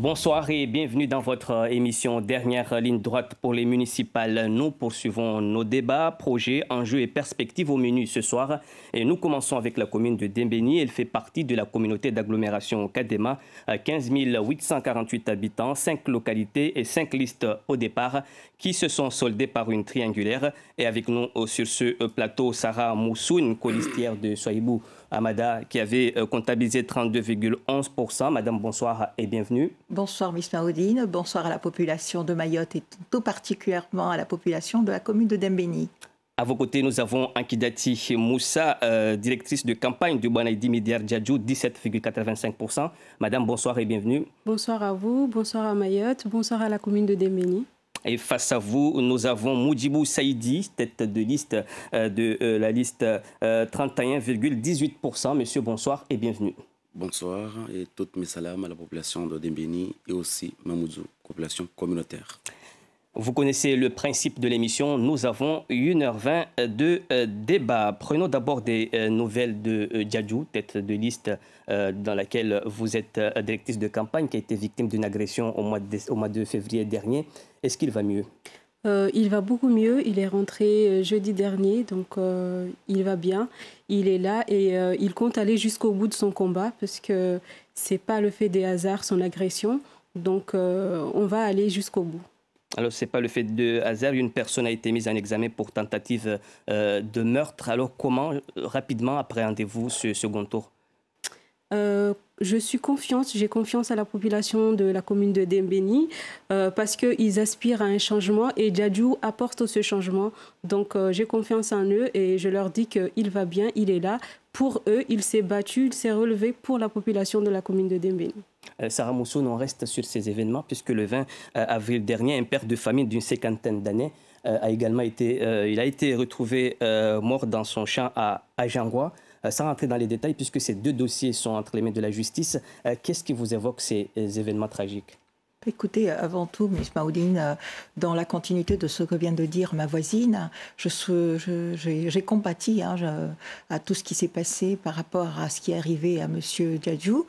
Bonsoir et bienvenue dans votre euh, émission Dernière ligne droite pour les municipales. Nous poursuivons nos débats, projets, enjeux et perspectives au menu ce soir. Et nous commençons avec la commune de Dembéni. Elle fait partie de la communauté d'agglomération Kadema, 15 euh, 848 habitants, 5 localités et 5 listes au départ qui se sont soldées par une triangulaire. Et avec nous euh, sur ce plateau, Sarah Moussoun, colistière de Soaibou. Amada, qui avait euh, comptabilisé 32,11%. Madame, bonsoir et bienvenue. Bonsoir, Miss Maoudine. Bonsoir à la population de Mayotte et tout particulièrement à la population de la commune de Dembéni. À vos côtés, nous avons Ankidati Moussa, euh, directrice de campagne du Banaïdi Midiar Djadjou, 17,85%. Madame, bonsoir et bienvenue. Bonsoir à vous, bonsoir à Mayotte, bonsoir à la commune de Dembéni. Et face à vous, nous avons Moudibou Saïdi, tête de liste euh, de euh, la liste 31,18%. Euh, Monsieur, bonsoir et bienvenue. Bonsoir et toutes mes salams à la population de Dembéni et aussi Mamoudzou, population communautaire. Vous connaissez le principe de l'émission. Nous avons 1h20 de débat. Prenons d'abord des nouvelles de Djadjou, tête de liste dans laquelle vous êtes directrice de campagne, qui a été victime d'une agression au mois de février dernier. Est-ce qu'il va mieux euh, il va beaucoup mieux. Il est rentré euh, jeudi dernier, donc euh, il va bien. Il est là et il compte aller jusqu'au bout de son combat parce que c'est pas le fait des hasards, son agression. Donc on va aller jusqu'au bout. Alors, ce n'est pas le fait de hasard. Une personne a été mise en examen pour tentative de meurtre. Alors, comment rapidement appréhendez-vous ce second tour je suis confiante, j'ai confiance à la population de la commune de Dembéni euh, parce qu'ils aspirent à un changement et Djadjou apporte ce changement. Donc euh, j'ai confiance en eux et je leur dis qu'il va bien, il est là. Pour eux, il s'est battu, il s'est relevé pour la population de la commune de Dembéni. Euh, Sarah Moussoun, on reste sur ces événements puisque le 20 avril dernier, un père de famille d'une cinquantaine d'années a également été, il a été retrouvé mort dans son champ à Ajangwa. Euh, sans rentrer dans les détails, puisque ces deux dossiers sont entre les mains de la justice, euh, qu'est-ce qui vous évoque ces euh, événements tragiques Écoutez, avant tout, miss Maoudine, dans la continuité de ce que vient de dire ma voisine, j'ai hein, je, compati à tout ce qui s'est passé par rapport à ce qui est arrivé à M. Djadjou.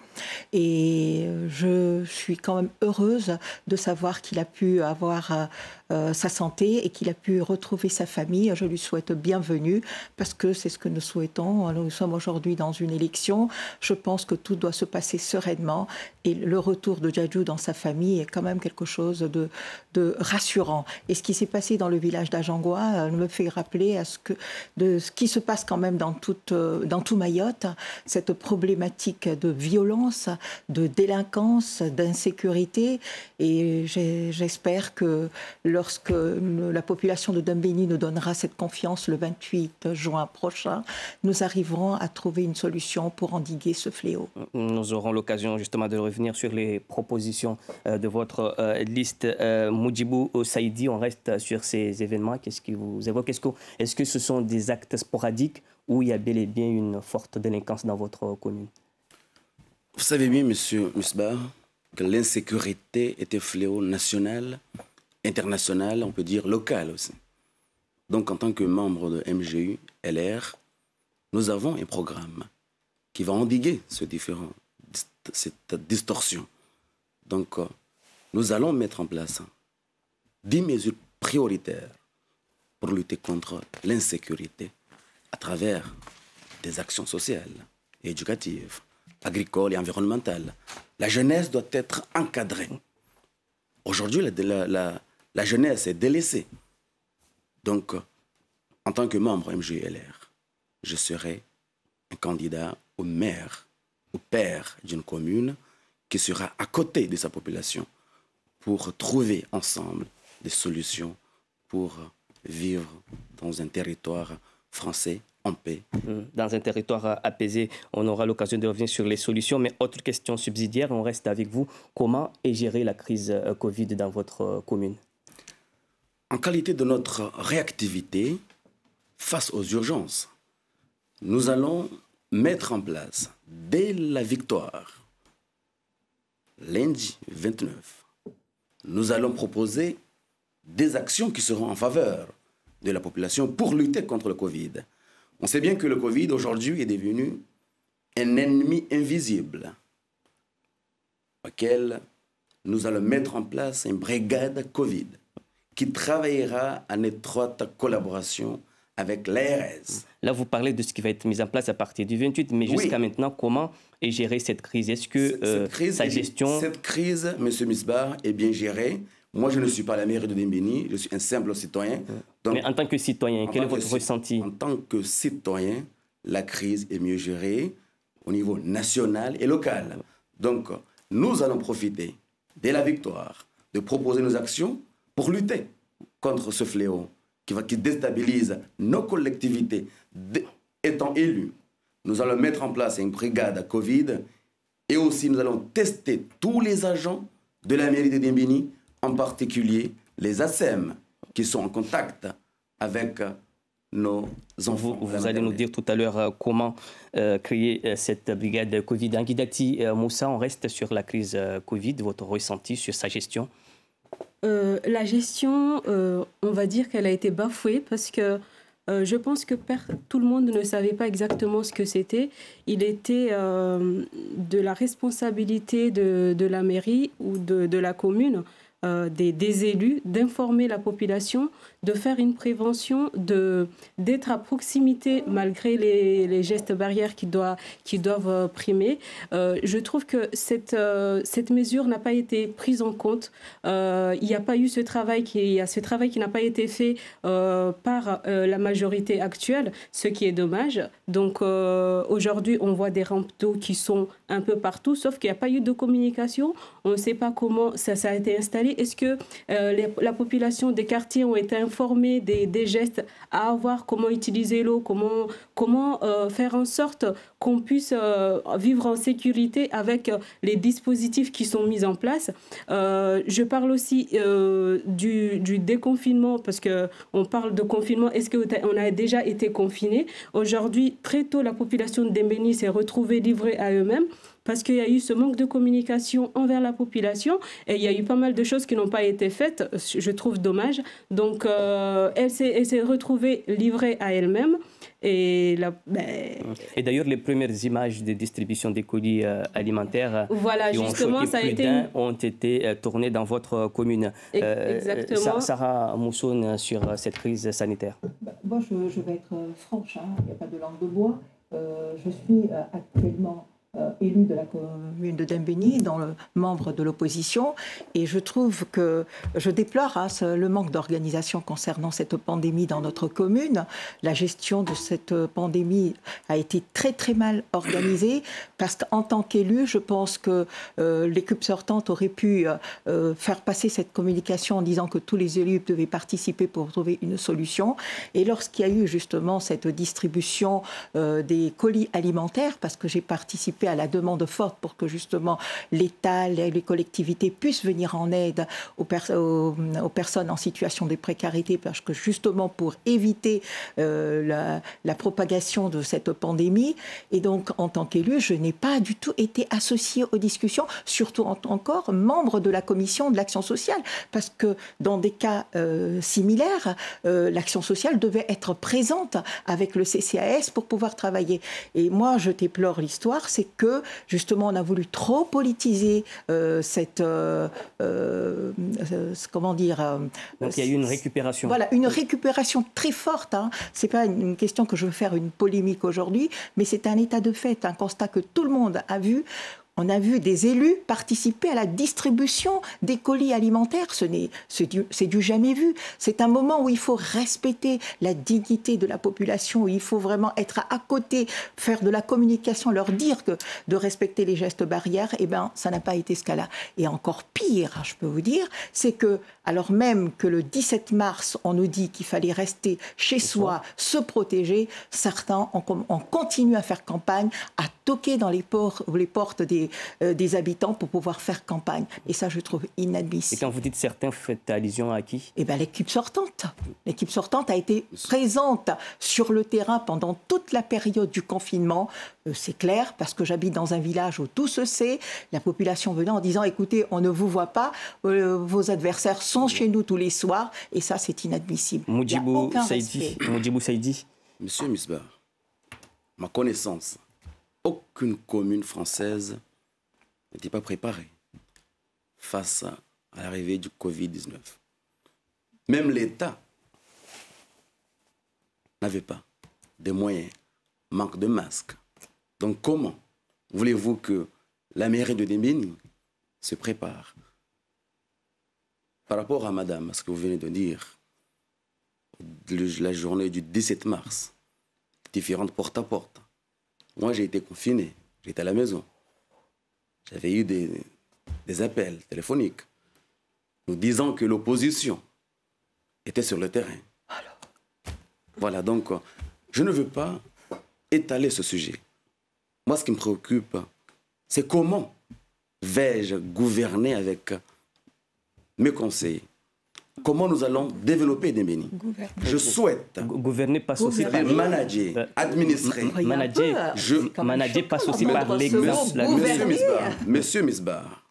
Et je suis quand même heureuse de savoir qu'il a pu avoir euh, sa santé et qu'il a pu retrouver sa famille. Je lui souhaite bienvenue parce que c'est ce que nous souhaitons. Nous sommes aujourd'hui dans une élection. Je pense que tout doit se passer sereinement et le retour de Djadju dans sa famille est quand même quelque chose de, de rassurant. Et ce qui s'est passé dans le village d'Ajangois euh, me fait rappeler à ce que, de ce qui se passe quand même dans, toute, euh, dans tout Mayotte, cette problématique de violence, de délinquance, d'insécurité. Et j'espère que le lorsque la population de Dumbéni nous donnera cette confiance le 28 juin prochain, nous arriverons à trouver une solution pour endiguer ce fléau. Nous aurons l'occasion justement de revenir sur les propositions euh, de votre euh, liste. Euh, Moudjibou Saïdi, on reste sur ces événements. Qu'est-ce qui vous évoque Est-ce que, ce sont des actes sporadiques ou il y a bel et bien une forte délinquance dans votre commune Vous savez bien, monsieur Musbar, que l'insécurité est un fléau national international, on peut dire local aussi. Donc en tant que membre de MGU LR, nous avons un programme qui va endiguer ce différent, cette distorsion. Donc euh, nous allons mettre en place 10 mesures prioritaires pour lutter contre l'insécurité à travers des actions sociales, éducatives, agricoles et environnementales. La jeunesse doit être encadrée. Aujourd'hui, la, la jeunesse est délaissée. Donc, en tant que membre MGLR, je serai un candidat au maire, au père d'une commune qui sera à côté de sa population pour trouver ensemble des solutions pour vivre dans un territoire français en paix. Hum, dans un territoire apaisé, on aura l'occasion de revenir sur les solutions. Mais autre question subsidiaire, on reste avec vous. Comment est gérée la crise euh, Covid dans votre euh, commune en qualité de notre réactivité face aux urgences, nous allons mettre en place dès la victoire, lundi 29, nous allons proposer des actions qui seront en faveur de la population pour lutter contre le Covid. On sait bien que le Covid aujourd'hui est devenu un ennemi invisible auquel nous allons mettre en place une brigade Covid qui travaillera en étroite collaboration avec l'ARS. Là, vous parlez de ce qui va être mis en place à partir du 28, mais jusqu'à maintenant, comment est gérée cette crise Est-ce que euh, cette, crise, sa gestion... Cette crise, M. Misbar, est bien gérée. Moi, je ne suis pas la maire de Nimbini, je suis un simple citoyen. mais en tant que citoyen, quel est votre ressenti En tant que citoyen, la crise est mieux gérée au niveau national et local. Donc, nous allons profiter dès la victoire de proposer nos actions pour lutter contre ce fléau qui, déstabilise nos collectivités. étant élus, nous allons mettre en place une brigade à Covid et aussi nous allons tester tous les agents de la mairie de Dimbini, en particulier les ASEM qui sont en contact avec nos enfants. Vous, allez nous dire tout à l'heure euh, comment euh, créer euh, cette brigade Covid. Hein, Guidati Moussa, on reste sur la crise Covid, votre ressenti sur sa gestion euh, la gestion, euh, on va dire qu'elle a été bafouée parce que euh, je pense que tout le monde ne savait pas exactement ce que c'était. Il était de la responsabilité de, la mairie ou de la commune euh, des, élus, d'informer la population, de faire une prévention, d'être à proximité malgré les, gestes barrières qui, doivent, qui doivent euh, primer. Euh, je trouve que cette, cette mesure n'a pas été prise en compte. il n'y a pas eu ce travail qui, y a ce travail qui n'a pas été fait par la majorité actuelle, ce qui est dommage. Donc aujourd'hui, on voit des rampes d'eau qui sont un peu partout, sauf qu'il n'y a pas eu de communication. On ne sait pas comment ça a été installé est-ce que euh, la population des quartiers ont été informée des, gestes à avoir, comment utiliser l'eau, comment, comment euh, faire en sorte qu'on puisse euh, vivre en sécurité avec les dispositifs qui sont mis en place Je parle aussi du, déconfinement, parce qu'on parle de confinement. Est-ce qu'on a déjà été confiné Aujourd'hui, très tôt, la population de Dembéni s'est retrouvée livrée à eux-mêmes parce qu'il y a eu ce manque de communication envers la population et il y a eu pas mal de choses qui n'ont pas été faites, je trouve dommage. Donc euh, elle s'est retrouvée livrée à elle-même. Et, la, ben, et d'ailleurs, les premières images des distributions des colis euh, alimentaires euh, justement, ont ça a été ont été tournées dans votre commune. Exactement. Sarah Mousson sur cette crise sanitaire. Bah, moi, je, vais être franche, hein, il n'y a pas de langue de bois. je suis actuellement euh, élu de la commune de Dembéni, dans le membre de l'opposition. Et je trouve que je déplore hein, le manque d'organisation concernant cette pandémie dans notre commune. La gestion de cette pandémie a été très très mal organisée parce qu'en tant qu'élu, je pense que euh, l'équipe sortante aurait pu euh, faire passer cette communication en disant que tous les élus devaient participer pour trouver une solution. Et lorsqu'il y a eu justement cette distribution des colis alimentaires, parce que j'ai participé à la demande forte pour que justement l'État, les collectivités puissent venir en aide aux, personnes en situation de précarité, parce que justement pour éviter euh, la, propagation de cette pandémie. Et donc, en tant qu'élu, je n'ai pas du tout été associée aux discussions, surtout en, encore membre de la commission de l'action sociale, parce que dans des cas euh, similaires, euh, l'action sociale devait être présente avec le CCAS pour pouvoir travailler. Et moi, je déplore l'histoire, c'est que justement on a voulu trop politiser euh, cette euh, euh, comment dire. Donc il y a eu une récupération. Voilà, une récupération très forte. Ce hein. C'est pas une question que je veux faire une polémique aujourd'hui, mais c'est un état de fait, un constat que tout le monde a vu on a vu des élus participer à la distribution des colis alimentaires. c'est du, jamais vu. C'est un moment où il faut respecter la dignité de la population, où il faut vraiment être à, côté, faire de la communication, leur dire de respecter les gestes barrières. Eh bien, ça n'a pas été ce cas-là. Et encore pire, je peux vous dire, c'est que, alors même que le 17 mars, on nous dit qu'il fallait rester chez soi, se protéger, certains ont, continué à faire campagne, à toquer dans les, portes, les portes des euh, des, habitants pour pouvoir faire campagne. Et ça, je trouve inadmissible. Et quand vous dites certains, vous faites allusion à qui Eh bien, l'équipe sortante. L'équipe sortante a été présente sur le terrain pendant toute la période du confinement. Euh, c'est clair, parce que j'habite dans un village où tout se sait. La population venant en disant écoutez, on ne vous voit pas, euh, vos adversaires sont chez nous tous les soirs. Et ça, c'est inadmissible. Moudjibou Saïdi. Moudjibou Saïdi. Monsieur Misbar, ma connaissance, aucune commune française n'était pas préparé face à, l'arrivée du Covid-19. Même l'État n'avait pas de moyens, manque de masques. Donc comment voulez-vous que la mairie de Démini se prépare Par rapport à madame, à ce que vous venez de dire, la journée du 17 mars, différentes porte à porte. Moi, j'ai été confiné, j'étais à la maison. J'avais eu des, appels téléphoniques nous disant que l'opposition était sur le terrain. Alors. Voilà, donc euh, je ne veux pas étaler ce sujet. Moi, ce qui me préoccupe, c'est comment vais-je gouverner avec mes conseillers comment nous allons développer Dembéni. Je souhaite gouverner euh, pas aussi manager, administrer, manager, je pas aussi par Monsieur Misbar,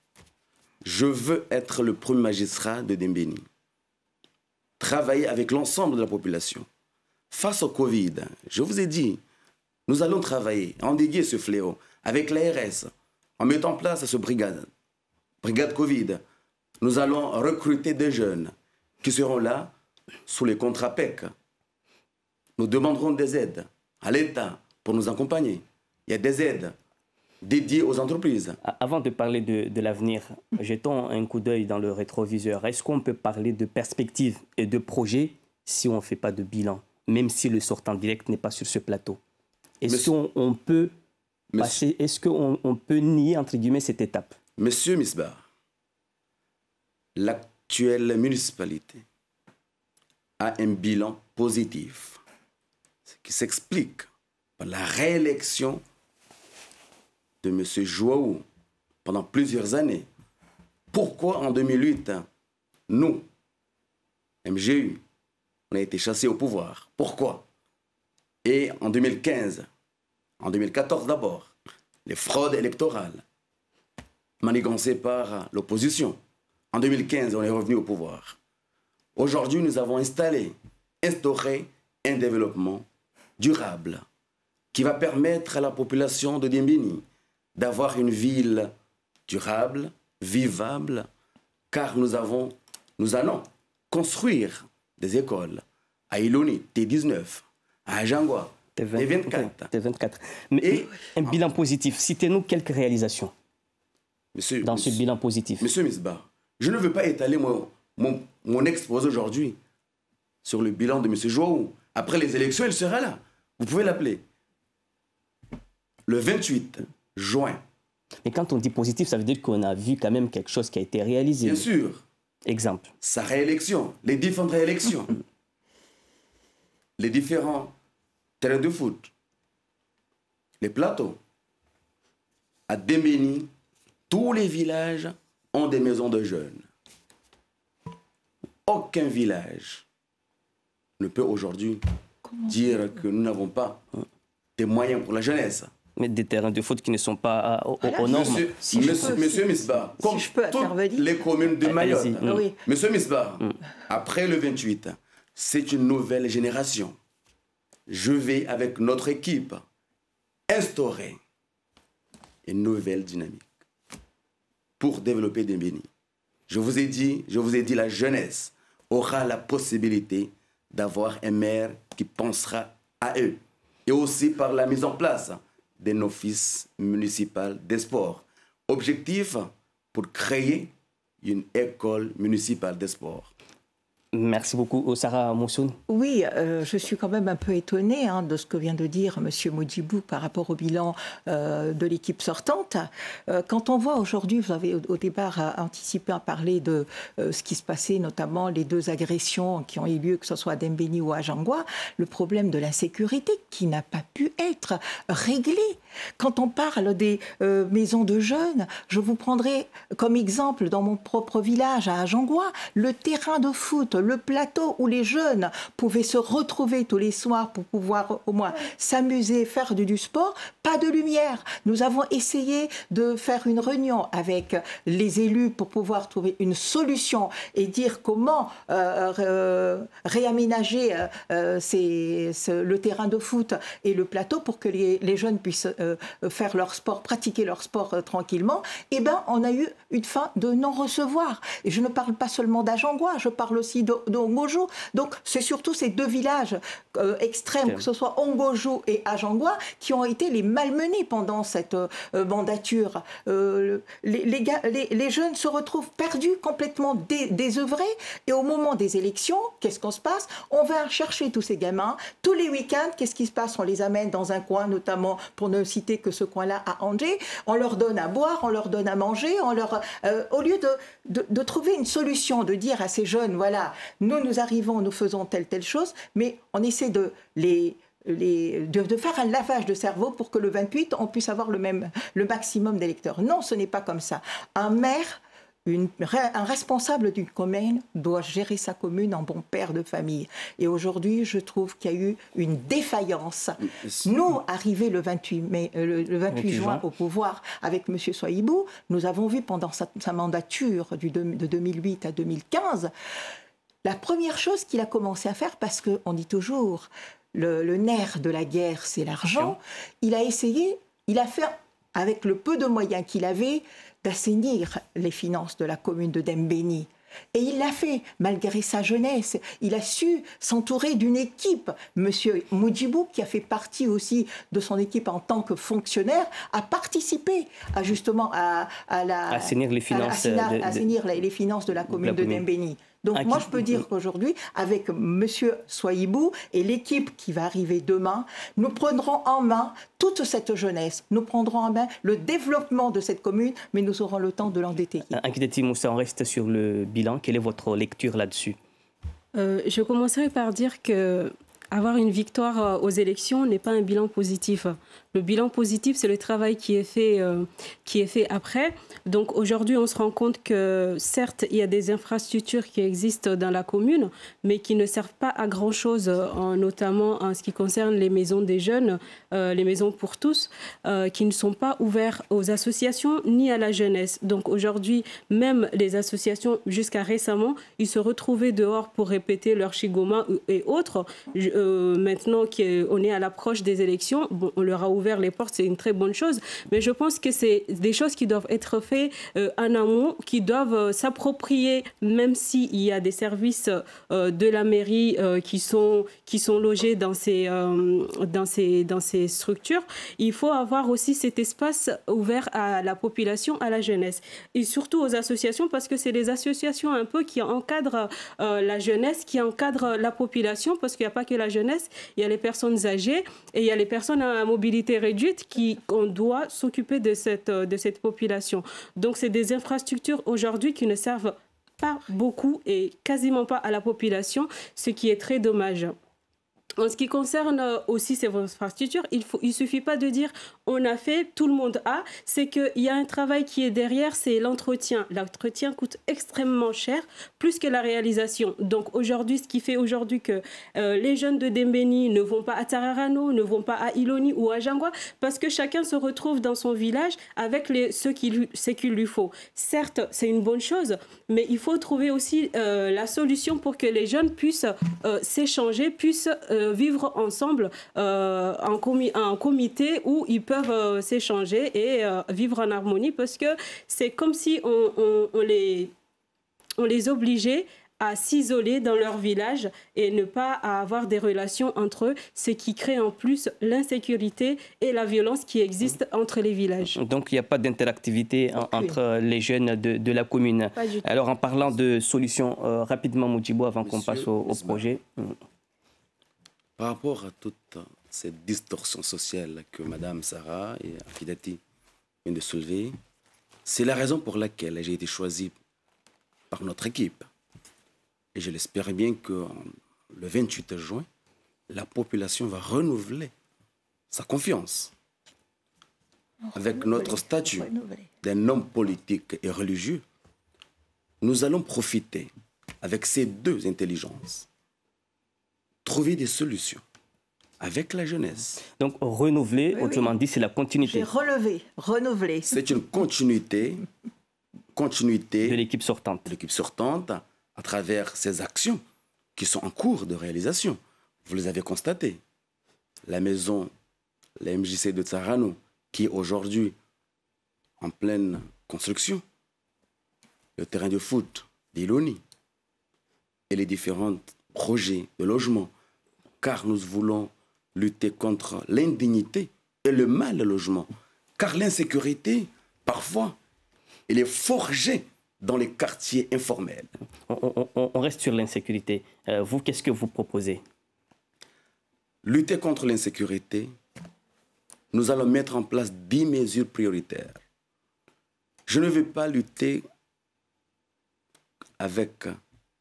je veux être le premier magistrat de Dembéni. Travailler avec l'ensemble de la population. Face au Covid, je vous ai dit, nous allons travailler, endiguer ce fléau avec l'ARS, en mettant en place ce brigade, brigade Covid. Nous allons recruter des jeunes, qui seront là sous les contrats PEC. Nous demanderons des aides à l'État pour nous accompagner. Il y a des aides dédiées aux entreprises. Avant de parler de, l'avenir, jetons un coup d'œil dans le rétroviseur. Est-ce qu'on peut parler de perspectives et de projets si on ne fait pas de bilan, même si le sortant direct n'est pas sur ce plateau Est-ce qu'on peut est-ce qu'on peut nier entre guillemets cette étape Monsieur Misbar, la actuelle municipalité a un bilan positif, ce qui s'explique par la réélection de M. Joao pendant plusieurs années. Pourquoi en 2008, nous, MGU, on a été chassés au pouvoir Pourquoi Et en 2015, en 2014 d'abord, les fraudes électorales manigancées par l'opposition. En 2015, on est revenu au pouvoir. Aujourd'hui, nous avons installé, instauré un développement durable qui va permettre à la population de Dimbini d'avoir une ville durable, vivable, car nous avons, nous allons construire des écoles à Iloni, T19, à Jangwa, T24. T24. un bilan positif, citez-nous quelques réalisations monsieur, dans ce bilan positif. Monsieur Misba, je ne veux pas étaler mon, mon, exposé aujourd'hui sur le bilan de M. Joao. Après les élections, il sera là. Vous pouvez l'appeler. Le 28 juin. Mais quand on dit positif, ça veut dire qu'on a vu quand même quelque chose qui a été réalisé. Bien sûr. Exemple. Sa réélection, les différentes réélections, les différents terrains de foot, les plateaux, a Déméni, tous les villages des maisons de jeunes. Aucun village ne peut aujourd'hui dire que nous n'avons pas des moyens pour la jeunesse. Mais des terrains de foot qui ne sont pas euh, aux, normes. Monsieur, toutes les communes de Mayotte, ah Monsieur mm. après le 28, c'est une nouvelle génération. Je vais, avec notre équipe, instaurer une nouvelle dynamique pour développer des bénis. Je vous ai dit, je vous ai dit, la jeunesse aura la possibilité d'avoir un maire qui pensera à eux. Et aussi par la mise en place d'un office municipal des sports. Objectif pour créer une école municipale des sports. Merci beaucoup. Oh, Sarah Moussoun. Oui, euh, je suis quand même un peu étonnée hein, de ce que vient de dire M. Moudjibou par rapport au bilan euh, de l'équipe sortante. Euh, quand on voit aujourd'hui, vous avez au, départ anticipé à parler de ce qui se passait, notamment les deux agressions qui ont eu lieu, que ce soit à Dembéni ou à Jangwa, le problème de l'insécurité qui n'a pas pu être réglé. Quand on parle des maisons de jeunes, je vous prendrai comme exemple dans mon propre village à Jangwa, le terrain de foot le plateau où les jeunes pouvaient se retrouver tous les soirs pour pouvoir au moins s'amuser, faire du, sport, pas de lumière. Nous avons essayé de faire une réunion avec les élus pour pouvoir trouver une solution et dire comment euh, euh, réaménager euh, le terrain de foot et le plateau pour que les, jeunes puissent faire leur sport, pratiquer leur sport tranquillement. Eh bien, on a eu une fin de non-recevoir. Et je ne parle pas seulement d'Ajangois, je parle aussi donc, c'est surtout ces deux villages euh, extrêmes, que ce soit Ongojo et Ajangwa, qui ont été les malmenés pendant cette euh, mandature. Euh, les, jeunes se retrouvent perdus, complètement désœuvrés. Et au moment des élections, qu'est-ce qu'on se passe On va chercher tous ces gamins. Tous les week-ends, qu'est-ce qui se passe On les amène dans un coin, notamment, pour ne citer que ce coin-là, à Angers. On leur donne à boire, on leur donne à manger, on leur, au lieu de trouver une solution, de dire à ces jeunes, voilà, nous, nous arrivons, nous faisons telle, telle chose, mais on essaie de les de, faire un lavage de cerveau pour que le 28, on puisse avoir le, même, le maximum d'électeurs. Non, ce n'est pas comme ça. Un maire, un responsable d'une commune doit gérer sa commune en bon père de famille. Et aujourd'hui, je trouve qu'il y a eu une défaillance. Nous, arrivés le 28, mai, euh, le, 28 juin au pouvoir avec M. Soyibou, nous avons vu pendant sa, sa mandature du, de 2008 à 2015 la première chose qu'il a commencé à faire, parce qu'on dit toujours le, nerf de la guerre, c'est l'argent, il a essayé, il a fait, avec le peu de moyens qu'il avait, d'assainir les finances de la commune de Dembéni. Et il l'a fait, malgré sa jeunesse. Il a su s'entourer d'une équipe. Monsieur Moudjibou, qui a fait partie aussi de son équipe en tant que fonctionnaire, a participé à justement à, la... Assainir les finances. de, la commune de, la de Dembéni. Donc ah, moi, je peux dire qu'aujourd'hui, avec Monsieur Soyibou et l'équipe qui va arriver demain, nous prendrons en main toute cette jeunesse. Nous prendrons en main le développement de cette commune, mais nous aurons le temps de l'endetter. Ah, inquiétez-vous, Moussa, on reste sur le bilan. Quelle est votre lecture là-dessus euh, Je commencerai par dire que avoir une victoire euh, aux élections n'est pas un bilan positif. Le bilan positif, c'est le travail qui est fait, euh, qui est fait après. Donc aujourd'hui, on se rend compte que certes, il y a des infrastructures qui existent dans la commune, mais qui ne servent pas à grand-chose, euh, notamment en ce qui concerne les maisons des jeunes, euh, les maisons pour tous, qui ne sont pas ouvertes aux associations ni à la jeunesse. Donc aujourd'hui, même les associations, jusqu'à récemment, ils se retrouvaient dehors pour répéter leur chigoma et autres. maintenant qu'on est à l'approche des élections, on leur a ouvert les portes, c'est une très bonne chose. Mais je pense que c'est des choses qui doivent être faites euh, en amont, qui doivent euh, s'approprier, même s'il y a des services euh, de la mairie qui, sont, qui sont logés dans ces, dans, ces, dans ces structures. Il faut avoir aussi cet espace ouvert à la population, à la jeunesse et surtout aux associations parce que c'est les associations un peu qui encadrent la jeunesse, qui encadrent la population parce qu'il n'y a pas que la jeunesse, il y a les personnes âgées et il y a les personnes à mobilité réduite qu'on doit s'occuper de cette, euh, de cette population. Donc, c'est des infrastructures aujourd'hui qui ne servent pas beaucoup et quasiment pas à la population, ce qui est très dommage. En ce qui concerne euh, aussi ces infrastructures, il ne il suffit pas de dire on a fait, tout le monde a. C'est qu'il y a un travail qui est derrière, c'est l'entretien. L'entretien coûte extrêmement cher, plus que la réalisation. Donc aujourd'hui, ce qui fait aujourd'hui que euh, les jeunes de Dembéni ne vont pas à Tararano, ne vont pas à Iloni ou à Jangwa, parce que chacun se retrouve dans son village avec les, ceux qu'il lui faut. Certes, c'est une bonne chose, mais il faut trouver aussi euh, la solution pour que les jeunes puissent s'échanger, puissent vivre ensemble euh, en, comité où ils peuvent euh, s'échanger et euh, vivre en harmonie parce que c'est comme si on, les, obligeait à s'isoler dans leur village et ne pas avoir des relations entre eux, ce qui crée en plus l'insécurité et la violence qui existe entre les villages. Donc il n'y a pas d'interactivité entre les jeunes de, la commune. Alors en parlant de solutions, rapidement Moutibo, avant qu'on passe au, au projet. Hum. Par rapport à toute cette distorsion sociale que Madame Sarah et Afidati viennent de soulever, c'est la raison pour laquelle j'ai été choisi par notre équipe. Et je l'espère bien que le 28 juin, la population va renouveler sa confiance avec notre statut d'un homme politique et religieux. Nous allons profiter avec ces deux intelligences trouver des solutions avec la jeunesse. Donc renouveler, autrement dit, c'est la continuité. Relever, renouveler. C'est une continuité, continuité de l'équipe sortante. L'équipe sortante à travers ses actions qui sont en cours de réalisation. Vous les avez constatées. La maison, la MJC de Tsarano, qui est aujourd'hui en pleine construction. Le terrain de foot d'Iloni et les différents projets de logement car nous voulons lutter contre l'indignité et le mal logement. Car l'insécurité, parfois, elle est forgée dans les quartiers informels. On, reste sur l'insécurité. Euh, vous, qu'est-ce que vous proposez Lutter contre l'insécurité, nous allons mettre en place dix mesures prioritaires. Je ne veux pas lutter avec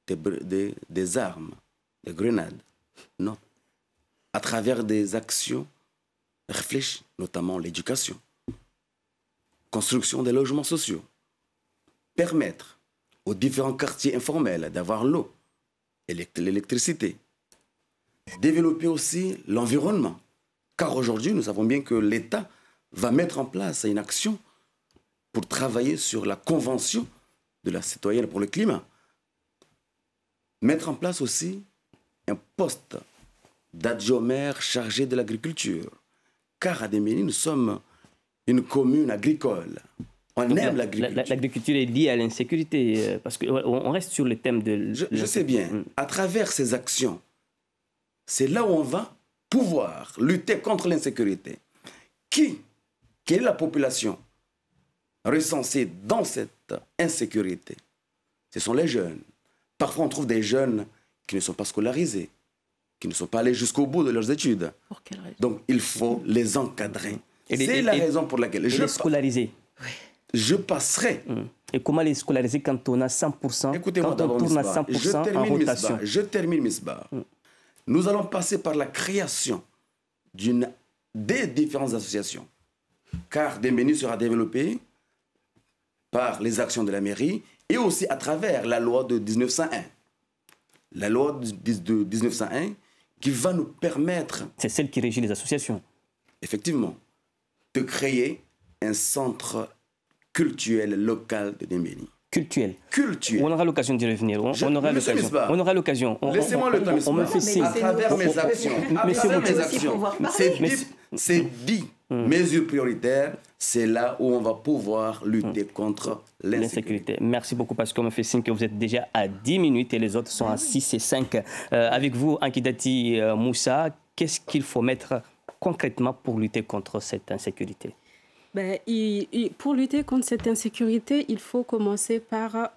des armes, des grenades. Non à travers des actions réfléchies, notamment l'éducation, construction des logements sociaux, permettre aux différents quartiers informels d'avoir l'eau et l'électricité, développer aussi l'environnement, car aujourd'hui nous savons bien que l'État va mettre en place une action pour travailler sur la convention de la citoyenne pour le climat, mettre en place aussi un poste d'adjomer chargé de l'agriculture. Car à Déménie, nous sommes une commune agricole. On aime l'agriculture. L'agriculture est liée à l'insécurité, euh, parce qu'on reste sur le thème de... Je, sais bien, mm. à travers ces actions, c'est là où on va pouvoir lutter contre l'insécurité. Qui, quelle est la population recensée dans cette insécurité Ce sont les jeunes. Parfois, on trouve des jeunes qui ne sont pas scolarisés, qui ne sont pas allés jusqu'au bout de leurs études. Donc il faut les encadrer. C'est la raison pour laquelle je les scolariser. Je passerai. Hum. Et comment les scolariser quand on a 100% Écoutez-moi quand on tourne à 100% je en rotation. Je termine, Miss hum. Nous allons passer par la création d'une des différentes associations, car des menus sera développés par les actions de la mairie et aussi à travers la loi de 1901. La loi de 1901 qui va nous permettre. C'est celle qui régit les associations. Effectivement, de créer un centre culturel local de Dembélé. Culturel. Cultuel. On aura l'occasion d'y revenir. On, aura l'occasion. On aura l'occasion. Laissez-moi le temps. On, on, me fait À travers mes actions. C'est dit. Mesure mm. Mesures prioritaires, c'est là où on va pouvoir lutter mm. contre l'insécurité. Merci beaucoup parce qu'on me fait signe que vous êtes déjà à 10 minutes et les autres sont ah à 6 et 5. Euh, avec vous, Ankidati euh, Moussa, qu'est-ce qu'il faut mettre concrètement pour lutter contre cette insécurité ben, pour lutter contre cette insécurité, il faut commencer par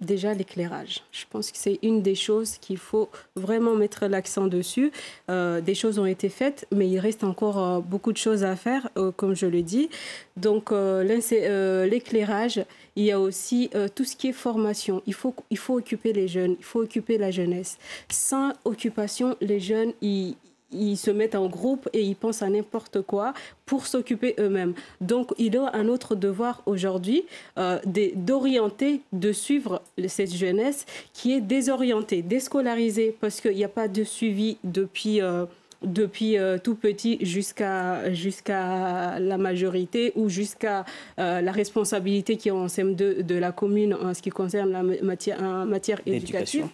déjà l'éclairage. Je pense que c'est une des choses qu'il faut vraiment mettre l'accent dessus. Euh, des choses ont été faites, mais il reste encore euh, beaucoup de choses à faire, euh, comme je le dis. Donc l'éclairage, il y a aussi tout ce qui est formation. Il faut, il faut occuper les jeunes, il faut occuper la jeunesse. Sans occupation, les jeunes, ils ils se mettent en groupe et ils pensent à n'importe quoi pour s'occuper eux-mêmes. Donc, il a un autre devoir aujourd'hui euh, d'orienter, de suivre cette jeunesse qui est désorientée, déscolarisée, parce qu'il n'y a pas de suivi depuis... Euh, depuis euh, tout petit jusqu'à jusqu'à la majorité ou jusqu'à euh, la responsabilité qui est en CM2 de la commune en ce qui concerne la matière, en matière éducative.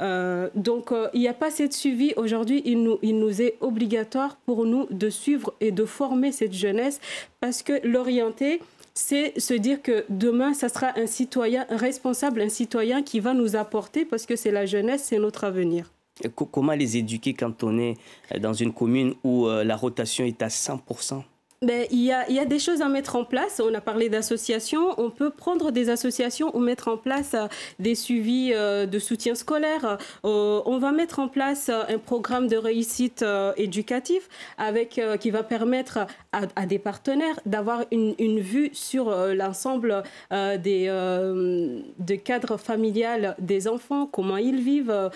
Euh, donc, euh, il n'y a pas cette suivi. Aujourd'hui, il nous, est obligatoire pour nous de suivre et de former cette jeunesse parce que l'orienter, c'est se dire que demain, ça sera un citoyen responsable, un citoyen qui va nous apporter parce que c'est la jeunesse, c'est notre avenir. Comment les éduquer quand on est euh, dans une commune où la rotation est à 100 ben, il, y a, des choses à mettre en place. On a parlé d'associations. On peut prendre des associations ou mettre en place euh, des suivis euh, de soutien scolaire. Euh, on va mettre en place un programme de réussite éducatif avec, qui va permettre à, des partenaires d'avoir une, vue sur l'ensemble des, des cadres familial des enfants, comment ils vivent,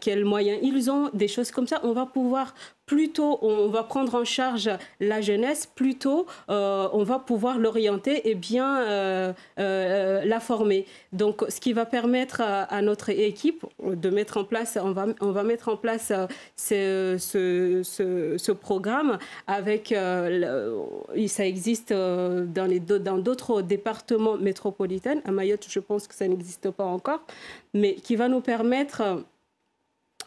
quels moyens ils ont, des choses comme ça. On va pouvoir plutôt on va prendre en charge la jeunesse, plutôt euh, on va pouvoir l'orienter et bien euh, euh, la former. Donc, ce qui va permettre à, notre équipe de mettre en place, on va, on va mettre en place ce, ce, programme avec, Il ça existe dans les dans d'autres départements métropolitains. À Mayotte, je pense que ça n'existe pas encore, mais qui va nous permettre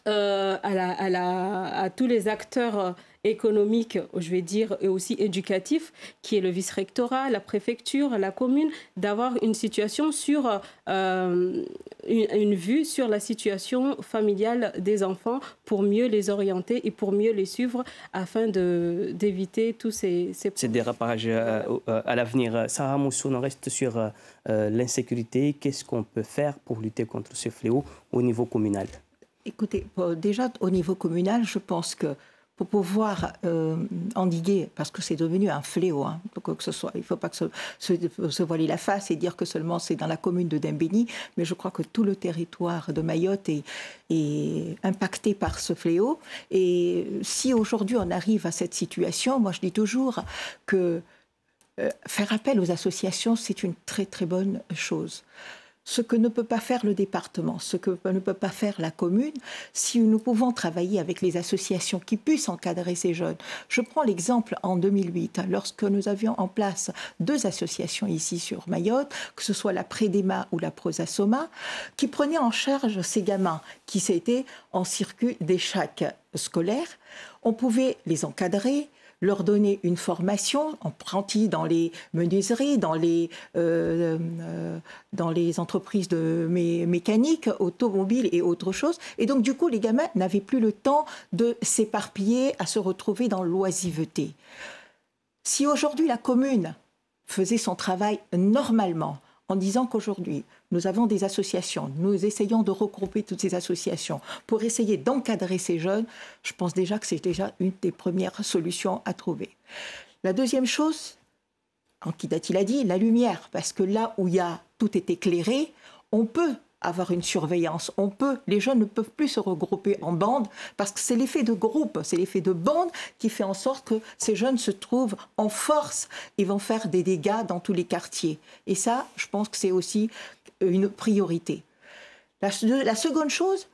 euh, à, tous les acteurs euh, économiques, je vais dire, et aussi éducatifs, qui est le vice-rectorat, la préfecture, la commune, d'avoir une situation sur, euh, une, vue sur la situation familiale des enfants pour mieux les orienter et pour mieux les suivre afin d'éviter tous ces, ces... dérapages à, l'avenir. Sarah Moussou, on reste sur l'insécurité. Qu'est-ce qu'on peut faire pour lutter contre ce fléau au niveau communal Écoutez, déjà au niveau communal, je pense que pour pouvoir euh, endiguer, parce que c'est devenu un fléau, hein, que ce soit, il ne faut pas se, voiler la face et dire que seulement c'est dans la commune de Dembéni, mais je crois que tout le territoire de Mayotte est, impacté par ce fléau. Et si aujourd'hui on arrive à cette situation, moi je dis toujours que euh, faire appel aux associations, c'est une très très bonne chose ce que ne peut pas faire le département, ce que ne peut pas faire la commune, si nous pouvons travailler avec les associations qui puissent encadrer ces jeunes. Je prends l'exemple en 2008, lorsque nous avions en place deux associations ici sur Mayotte, que ce soit la Prédema ou la Prosasoma, qui prenaient en charge ces gamins qui s'étaient en circuit d'échec scolaire. On pouvait les encadrer, leur donner une formation, apprenti dans les menuiseries, dans les, euh, euh, entreprises de automobiles mécanique, et autres choses. Et donc, du coup, les gamins n'avaient plus le temps de s'éparpiller, à se retrouver dans l'oisiveté. Si aujourd'hui la commune faisait son travail normalement, en disant qu'aujourd'hui, nous avons des associations, nous essayons de regrouper toutes ces associations pour essayer d'encadrer ces jeunes, je pense déjà que c'est déjà une des premières solutions à trouver. La deuxième chose, en qui il a dit, la lumière, parce que là où il y a tout est éclairé, on peut avoir une surveillance. On peut, les jeunes ne peuvent plus se regrouper en bande parce que c'est l'effet de groupe, c'est l'effet de bande qui fait en sorte que ces jeunes se trouvent en force et vont faire des dégâts dans tous les quartiers. Et ça, je pense que c'est aussi euh, une priorité. La, seconde chose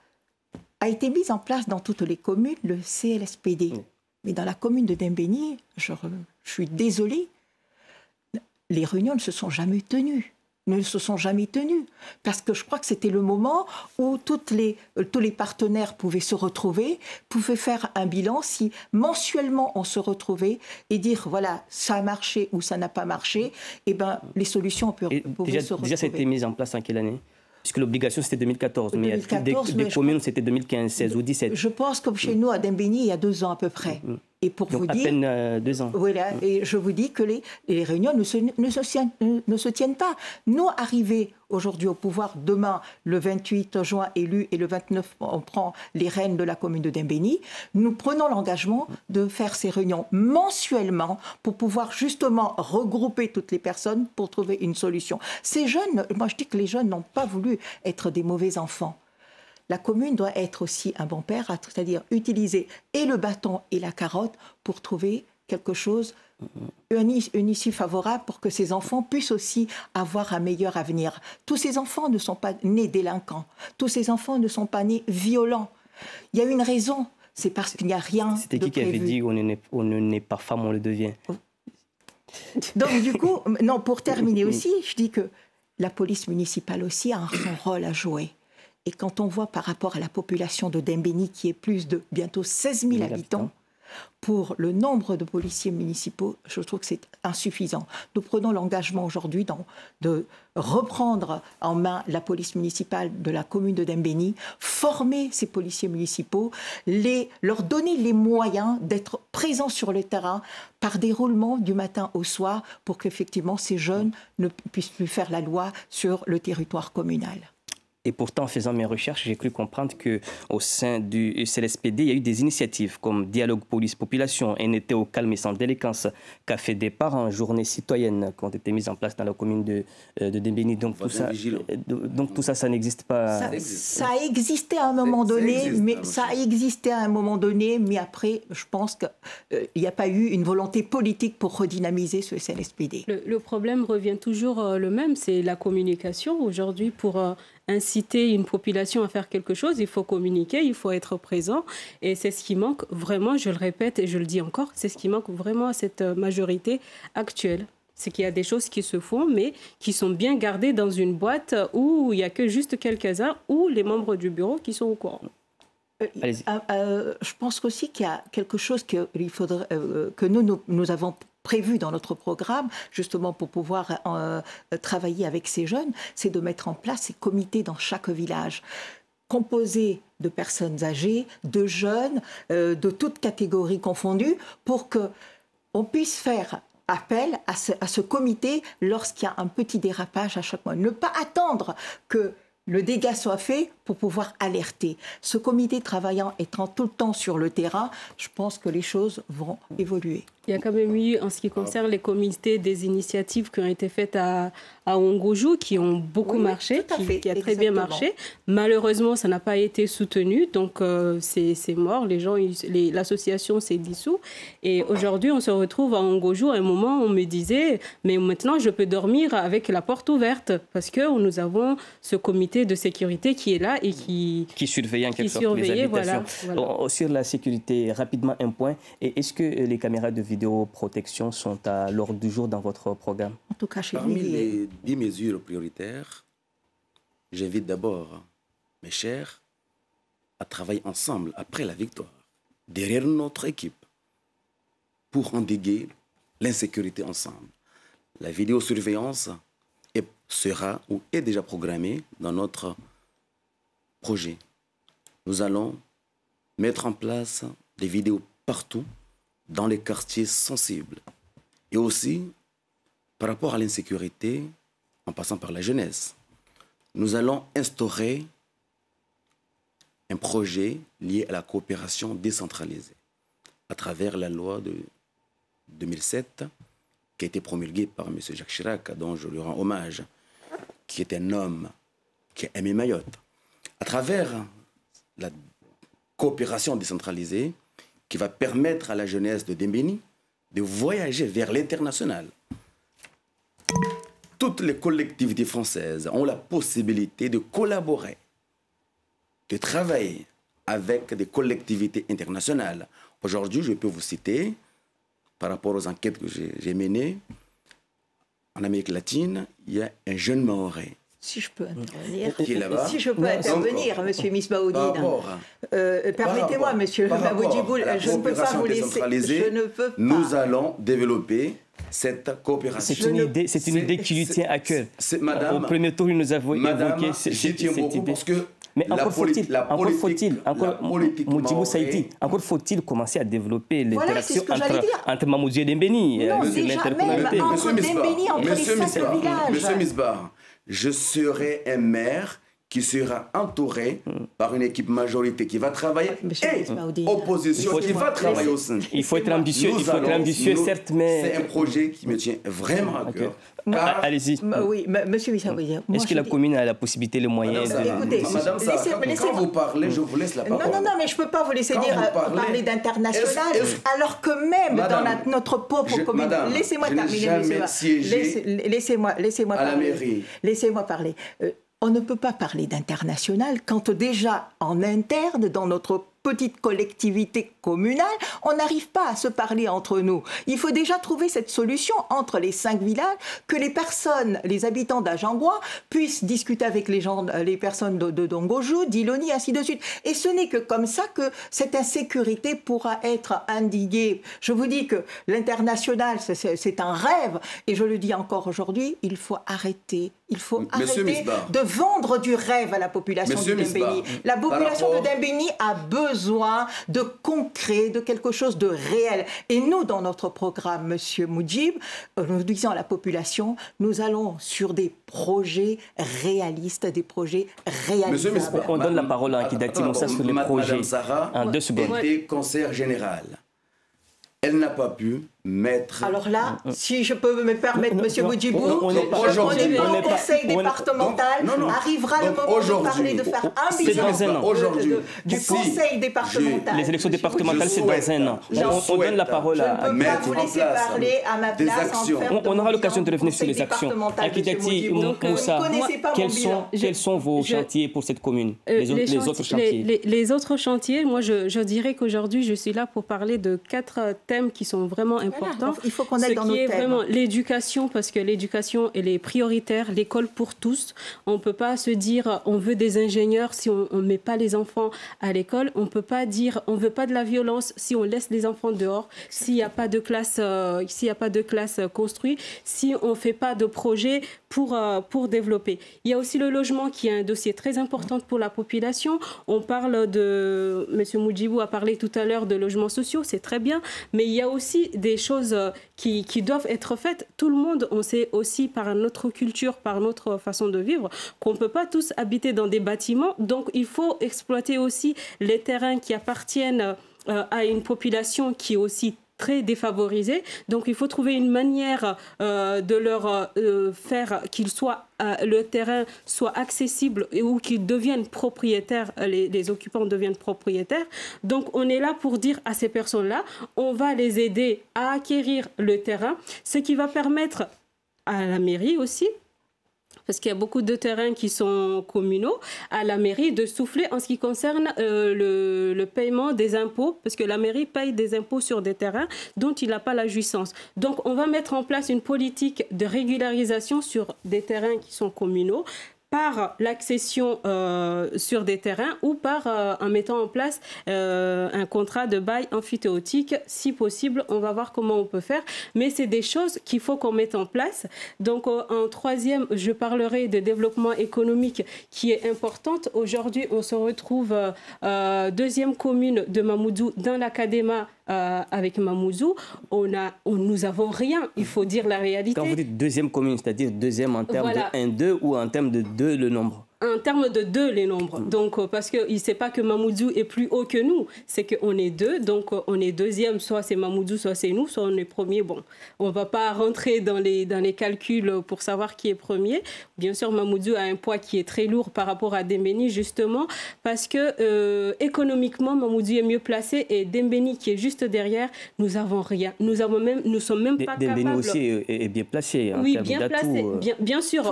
a été mise en place dans toutes les communes, le CLSPD. Mais dans la commune de Dembéni, je, je suis désolée, les réunions ne se sont jamais tenues ne se sont jamais tenus. Parce que je crois que c'était le moment où toutes les, euh, tous les partenaires pouvaient se retrouver, pouvaient faire un bilan si mensuellement on se retrouvait et dire voilà, ça a marché ou ça n'a pas marché, et eh ben les solutions pouvaient se retrouver. Déjà, ça a été mis en place en quelle année Puisque l'obligation, c'était 2014, mais des, mais communes, c'était 2015, 16 ou 17. Je pense que chez nous, à Dembéni, il y a deux ans à peu près. Mm, mm. Et pour vous dire, peine euh, deux ans. Voilà, mm. et je vous dis que les, réunions ne se, tiennent pas. Nous, arrivés aujourd'hui au pouvoir, demain, le 28 juin élu et le 29, on prend les rênes de la commune de Dembéni, nous prenons l'engagement de faire ces réunions mensuellement pour pouvoir justement regrouper toutes les personnes pour trouver une solution. Ces jeunes, moi je dis que les jeunes n'ont pas voulu être des mauvais enfants la commune doit être aussi un bon père, c'est-à-dire utiliser et le bâton et la carotte pour trouver quelque chose, mm-hmm. une, issue favorable pour que ces enfants puissent aussi avoir un meilleur avenir. Tous ces enfants ne sont pas nés délinquants, tous ces enfants ne sont pas nés violents. Il y a une raison, c'est parce qu'il n'y a rien. C'était qui qui avait dit on ne, naît pas femme, on le devient Donc du coup, non, pour terminer mm-hmm. aussi, je dis que la police municipale aussi a un rôle à jouer. Et quand on voit par rapport à la population de Dembéni, qui est plus de bientôt 16 000, habitants, pour le nombre de policiers municipaux, je trouve que c'est insuffisant. Nous prenons l'engagement aujourd'hui de reprendre en main la police municipale de la commune de Dembéni, former ces policiers municipaux, leur donner les moyens d'être présents sur le terrain par déroulement du matin au soir pour qu'effectivement ces jeunes ne puissent plus faire la loi sur le territoire communal. Et pourtant, en faisant mes recherches, j'ai cru comprendre que au sein du SLSPD, il y a eu des initiatives comme Dialogue Police-Population, Un été au calme et sans délinquance, Café des parents, hein, journée citoyenne qui ont été mises en place dans la commune de, euh, de Dembéni. Donc, tout ça, euh, donc tout ça, ça n'existe pas. Ça, a existé à un moment donné, mais ça a à un moment donné, mais après, je pense qu'il euh, n'y a pas eu une volonté politique pour redynamiser ce SLSPD. Le, problème revient toujours le même, c'est la communication aujourd'hui pour inciter une population à faire quelque chose, il faut communiquer, il faut être présent. Et c'est ce qui manque vraiment, je le répète et je le dis encore, c'est ce qui manque vraiment à cette euh, majorité actuelle. C'est qu'il y a des choses qui se font, mais qui sont bien gardées dans une boîte où il n'y a que juste quelques-uns ou les membres du bureau qui sont au courant. Euh, ah, euh, je pense aussi qu'il y a quelque chose que, il faudrait, que nous, nous, avons prévu dans notre programme, justement pour pouvoir euh, euh, travailler avec ces jeunes, c'est de mettre en place ces comités dans chaque village composés de personnes âgées, de jeunes, euh, de toutes catégories confondues, pour que on puisse faire appel à ce, à ce comité lorsqu'il y a un petit dérapage à chaque mois. Ne pas attendre que le dégât soit fait pour pouvoir alerter. Ce comité travaillant étant tout le temps sur le terrain, je pense que les choses vont évoluer. Il y a quand même eu, en ce qui concerne les comités, des initiatives qui ont été faites à, à Ongoujou, qui ont beaucoup marché, qui, a très bien marché. Malheureusement, ça n'a pas été soutenu, donc euh, c'est mort. Les gens, l'association s'est dissoute. Et aujourd'hui, on se retrouve à Ongoujou. À un moment, on me disait, mais maintenant, je peux dormir avec la porte ouverte, parce que nous avons ce comité de sécurité qui est là et qui... Qui surveille en quelque sorte les habitations. Oh, oh, sur la sécurité, rapidement un point. Est-ce que euh, les caméras de vie protection sont à l'ordre du jour dans votre programme En tout cas, chez Parmi les dix mesures prioritaires, j'invite d'abord mes chers à travailler ensemble après la victoire, derrière notre équipe, pour endiguer l'insécurité ensemble. La vidéosurveillance sera ou est déjà programmée dans notre projet. Nous allons mettre en place des vidéos partout dans les quartiers sensibles. Et aussi, par rapport à l'insécurité, en passant par la jeunesse, nous allons instaurer un projet lié à la coopération décentralisée à travers la loi de 2007 qui a été promulguée par M. Jacques Chirac, dont je lui rends hommage, qui est un homme qui a aimé Mayotte. À travers la coopération décentralisée, qui va permettre à la jeunesse de Dembéni de voyager vers l'international. Toutes les collectivités françaises ont la possibilité de collaborer, de travailler avec des collectivités internationales. Aujourd'hui, je peux vous citer, par rapport aux enquêtes que j'ai menées, en Amérique latine, il y a un jeune Maoré si je peux intervenir. si je peux non, intervenir, monsieur Misbaoudine. Euh, Permettez-moi, monsieur Maboudiboul, je ne peux pas vous laisser. Je ne peux pas. Nous allons développer cette coopération. C'est une, idée, c'est une idée qui lui tient à cœur. Madame, Au premier tour, il nous a évoqué cette, idée. mais la encore faut-il, encore faut-il, encore, Moudjibou Saïdi, encore faut-il commencer à développer les voilà, relations entre, entre Mamoudier et Dembeni, l'intercommunauté. Monsieur Misbar, je serai un maire qui sera entouré par une équipe majorité qui va travailler ah, et opposition qui va travailler aussi. Il faut être ambitieux, il faut être ambitieux, certes, mais. C'est un projet qui me tient vraiment à cœur. Ah, allez-y. Oui, monsieur Missaouia. Est-ce que la commune a la possibilité, les moyens de. Madame laissez, quand, vous parlez, je vous laisse la parole. Non, non, non, mais je ne peux pas vous laisser dire euh, parler d'international, alors que même dans notre pauvre commune. Laissez-moi terminer, monsieur. Laissez-moi laissez parler. Laissez-moi parler. Euh, on ne peut pas parler d'international quand déjà en interne, dans notre petite collectivité communale, on n'arrive pas à se parler entre nous. Il faut déjà trouver cette solution entre les cinq villages, que les personnes, les habitants d'Ajangois, puissent discuter avec les, gens, les personnes de, de Dongojou, d'Iloni, ainsi de suite. Et ce n'est que comme ça que cette insécurité pourra être indiguée. Je vous dis que l'international, c'est un rêve, et je le dis encore aujourd'hui, il faut arrêter il faut arrêter de vendre du rêve à la population de Dembéni. La population de Dembéni a besoin besoin de concret, de quelque chose de réel. Et nous, dans notre programme, Monsieur Moudjib, euh, nous disons à la population, nous allons sur des projets réalistes, des projets réalisables. Monsieur, on donne la parole à Akidati Moussa sur les Madame projets. Sarah, en deux secondes. conseillère Elle n'a pas pu alors là, euh, euh. si je peux me permettre, M. Monsieur Boudjibou, le au conseil départemental arrivera le moment de parler, de faire oh, oh, un bilan aujourd'hui du conseil départemental. Les élections départementales, c'est dans un an. On, donne la parole à. Je ne peux pas vous laisser On, on aura l'occasion de revenir sur les actions. Akidati Moussa, euh, quels sont, quels sont vos chantiers pour cette commune les, autres chantiers les, autres chantiers, moi, je dirais qu'aujourd'hui, je suis là pour parler de quatre thèmes qui sont vraiment importants il faut qu'on aille dans est vraiment l'éducation, parce que l'éducation, elle est prioritaire, l'école pour tous. On ne peut pas se dire on veut des ingénieurs si on ne met pas les enfants à l'école. On ne peut pas dire on ne veut pas de la violence si on laisse les enfants dehors, s'il n'y a pas de classe, euh, s'il a pas de classe construite, si on ne fait pas de projet pour, euh, pour développer. Il y a aussi le logement qui est un dossier très important pour la population. On parle de, Monsieur Moudjibou a parlé tout à l'heure de logements sociaux, c'est très bien, mais il y a aussi des choses euh, qui, doivent être faites. Tout le monde, on sait aussi par notre culture, par notre façon de vivre, qu'on ne peut pas tous habiter dans des bâtiments. Donc il faut exploiter aussi les terrains qui appartiennent euh, à une population qui est aussi très défavorisés. Donc il faut trouver une manière euh, de leur euh, faire qu'ils soient euh, le terrain soit accessible et où qu'ils deviennent propriétaires, les, occupants deviennent propriétaires. Donc on est là pour dire à ces personnes-là, on va les aider à acquérir le terrain, ce qui va permettre à la mairie aussi parce qu'il y a beaucoup de terrains qui sont communaux, à la mairie de souffler en ce qui concerne euh, le, le, paiement des impôts, parce que la mairie paye des impôts sur des terrains dont il n'a pas la jouissance. Donc on va mettre en place une politique de régularisation sur des terrains qui sont communaux, par l'accession euh, sur des terrains ou par euh, en mettant en place euh, un contrat de bail amphithéotique. Si possible, on va voir comment on peut faire. Mais c'est des choses qu'il faut qu'on mette en place. Donc en troisième, je parlerai de développement économique qui est importante. Aujourd'hui, on se retrouve deuxième commune de Mamoudou dans l'Académa euh, avec Mamouzou, on a, on, nous avons rien. Il faut dire la réalité. Quand vous dites deuxième commune, c'est-à-dire deuxième en termes de 1-2 ou en termes de 2, le nombre en termes de deux les nombres. Mm. Donc, euh, parce qu'il ne sait pas que Mamoudzou est plus haut que nous. C'est qu'on est deux, donc euh, on est deuxième. Soit c'est Mamoudzou, soit c'est nous, soit on est premier. Bon, on ne va pas rentrer dans les, dans les calculs pour savoir qui est premier. Bien sûr, Mamoudzou a un poids qui est très lourd par rapport à Dembéni, justement, parce que euh, économiquement, Mamoudzou est mieux placé et Dembéni, qui est juste derrière, nous avons rien. Nous avons même, nous sommes même pas capables. Dembéni aussi est, bien placé. Hein, oui, bien placé. Euh. Bien, sûr,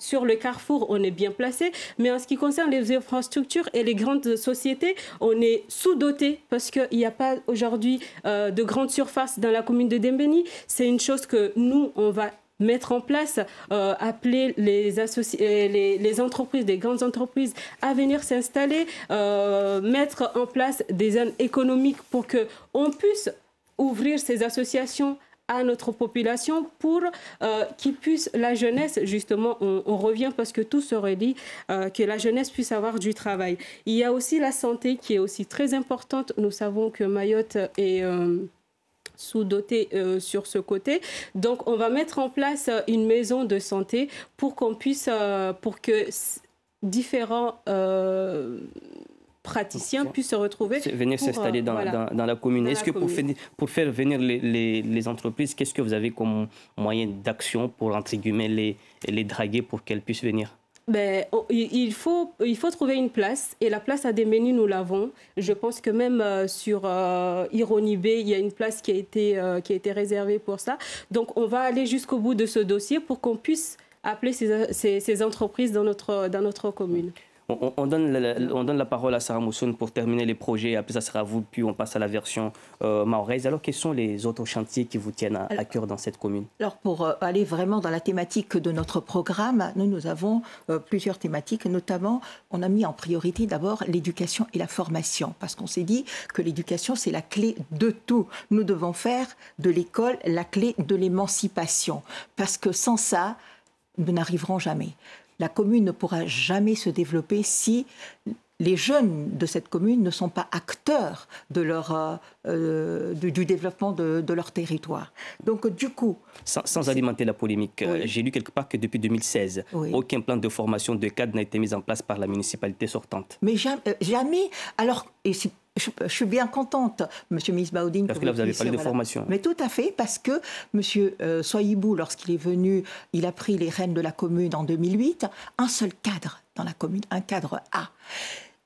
sur le carrefour, on est bien placé. Mais en ce qui concerne les infrastructures et les grandes sociétés, on est sous-doté parce qu'il n'y a pas aujourd'hui euh, de grandes surfaces dans la commune de Dembéni. C'est une chose que nous, on va mettre en place, euh, appeler euh, les, entreprises, les, grandes entreprises à venir s'installer, mettre en place des zones économiques pour qu'on puisse ouvrir ces associations à notre population pour euh, qu'ils puissent, la jeunesse, justement, on, revient parce que tout se relie, euh, que la jeunesse puisse avoir du travail. Il y a aussi la santé qui est aussi très importante. Nous savons que Mayotte est... Euh, sous-doté sur ce côté. Donc, on va mettre en place une maison de santé pour qu'on puisse, pour que différents praticiens puissent se retrouver. Venir euh, s'installer dans, dans, la commune. Est-ce que pour, pour, faire venir les, entreprises, qu'est-ce que vous avez comme moyen d'action pour, entre guillemets, les, les draguer pour qu'elles puissent venir ben, oh, il, faut, il faut trouver une place et la place à des menus, nous l'avons. Je pense que même euh, sur euh, B, il y a une place qui a, été, euh, qui a été réservée pour ça. Donc on va aller jusqu'au bout de ce dossier pour qu'on puisse appeler ces, ces, ces entreprises dans notre, dans notre commune. On, donne la, parole à Sarah Moussoun pour terminer les projets, après ça sera vous, puis on passe à la version euh, Alors, quels sont les autres chantiers qui vous tiennent à, cœur dans cette commune Alors, pour euh, aller vraiment dans la thématique de notre programme, nous, nous avons euh, plusieurs thématiques, notamment, on a mis en priorité d'abord l'éducation et la formation, parce qu'on s'est dit que l'éducation, c'est la clé de tout. Nous devons faire de l'école la clé de l'émancipation, parce que sans ça, nous n'arriverons jamais la commune ne pourra jamais se développer si les jeunes de cette commune ne sont pas acteurs euh, euh, du, développement de, leur territoire. Donc du coup... Sans, alimenter la polémique, euh, j'ai lu quelque part que depuis 2016, aucun plan de formation de cadre n'a été mis en place par la municipalité sortante. Mais jamais, jamais alors, et c'est je, suis bien contente, Monsieur Misbaoudine. Parce que là, vous avez parlé de formation. Mais tout à fait, parce que Monsieur euh, Soyibou, lorsqu'il est venu, il a pris les rênes de la commune en 2008, un seul cadre dans la commune, un cadre A.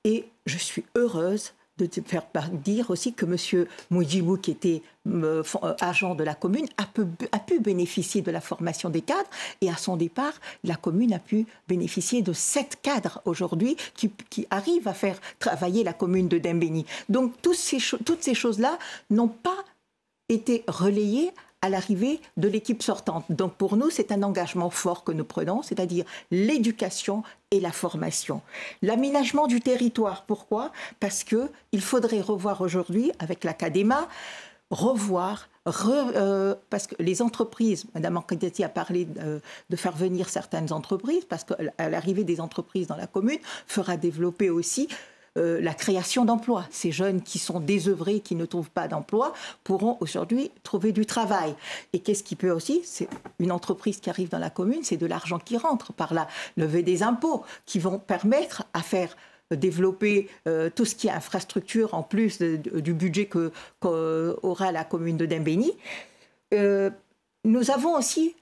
Et je suis heureuse de te faire dire aussi que M. Moujibou, qui était euh, euh, agent de la commune, a pu, bénéficier de la formation des cadres. Et à son départ, la commune a pu bénéficier de sept cadres aujourd'hui qui, qui, arrivent à faire travailler la commune de Dembéni. Donc toutes ces, toutes ces choses-là n'ont pas été relayées à l'arrivée de l'équipe sortante. Donc pour nous, c'est un engagement fort que nous prenons, c'est-à-dire l'éducation et la formation. L'aménagement du territoire, pourquoi Parce que il faudrait revoir aujourd'hui, avec l'Académa, e revoir euh, parce que les entreprises, Madame Ancadetti a parlé de, euh, de, faire venir certaines entreprises, parce que l'arrivée des entreprises dans la commune fera développer aussi euh, la création d'emplois. Ces jeunes qui sont désœuvrés, qui ne trouvent pas d'emploi, pourront aujourd'hui trouver du travail. Et qu'est-ce qui peut aussi C'est une entreprise qui arrive dans la commune, c'est de l'argent qui rentre par la levée des impôts qui vont permettre à faire euh, développer euh, tout ce qui est infrastructure en plus du budget que, la commune de Dembéni. nous avons aussi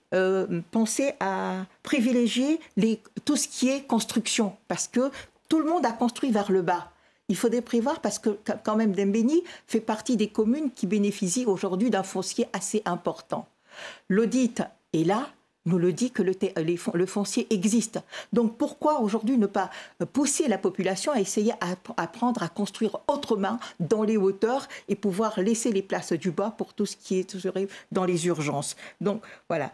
pensé à privilégier les, tout ce qui est construction, parce que tout le monde a construit vers le bas. Il faudrait prévoir parce que quand même Dembéni fait partie des communes qui bénéficient aujourd'hui d'un foncier assez important. L'audit est là, nous le dit que le, foncier existe. Donc pourquoi aujourd'hui ne pas pousser la population à essayer à apprendre à construire autrement dans les hauteurs et pouvoir laisser les places du bas pour tout ce qui est dans les urgences Donc voilà.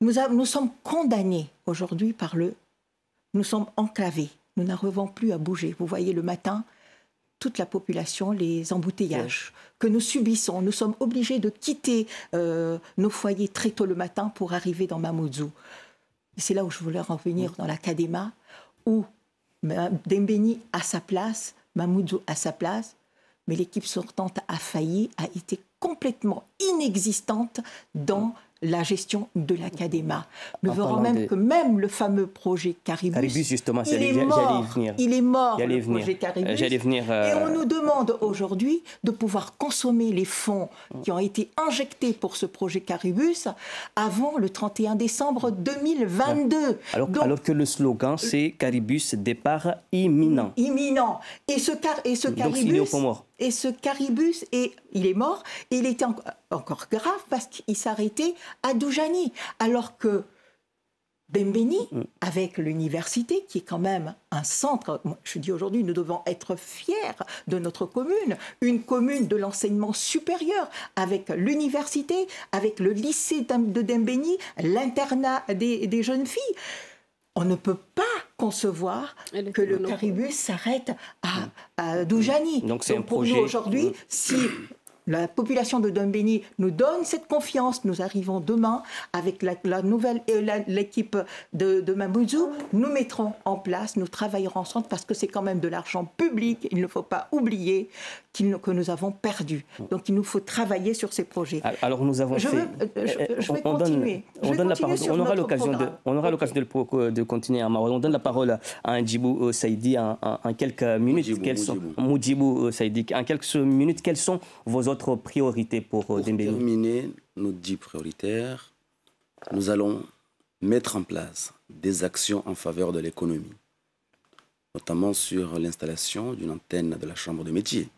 nous sommes condamnés aujourd'hui par le... Nous sommes enclavés. Nous n'arrivons plus à bouger. Vous voyez le matin, toute la population, les embouteillages que nous subissons. Nous sommes obligés de quitter euh, nos foyers très tôt le matin pour arriver dans Mamoudzou. C'est là où je voulais en venir mm. dans l'Académa, où Dembéni a sa place, Mamoudzou a sa place, mais l'équipe sortante a failli, a été complètement inexistante dans mm la gestion de l'Académa. Nous verrons même que même le fameux projet Caribus, Caribus justement, il, est mort, il est mort, le projet euh, euh, Et on nous demande aujourd'hui de pouvoir consommer les fonds qui ont été injectés pour ce projet Caribus avant le 31 décembre 2022. Alors, alors que le slogan, c'est Caribus départ imminent. Imminent. Et ce, il et ce Caribus... mort. Et ce caribus, il est mort, et il était encore grave parce qu'il s'arrêtait à Doujani. Alors que Dembéni, mm. avec l'université, qui est quand même un centre, je dis aujourd'hui, nous devons être fiers de notre commune, une commune de l'enseignement supérieur, avec l'université, avec le lycée de Dembeni, l'internat des jeunes filles. On ne peut pas concevoir que le caribou s'arrête mm. à, Doujani. Donc, c'est un projet. aujourd'hui, si la population de Dombéni nous donne cette confiance. Nous arrivons demain avec la, nouvelle nouvelle euh, l'équipe de, de Nous mettrons en place, nous travaillerons ensemble parce que c'est quand même de l'argent public. Il ne faut pas oublier que nous avons perdu. Mm. Donc il nous faut travailler sur ces projets. Ah, alors nous avons fait... je, vais on continuer. Donne, on, donne la parole. on aura l'occasion de, on aura l'occasion de, euh, continuer, hein, On donne la parole à Ndjibou euh, Saïdi en, quelques minutes. Moudjibou, quelles sont, euh, Saïdi, en quelques minutes, quelles sont vos autres priorités pour, pour Pour terminer, nos dix prioritaires, nous allons mettre en place des actions en faveur de l'économie, notamment sur l'installation d'une antenne de la Chambre de métiers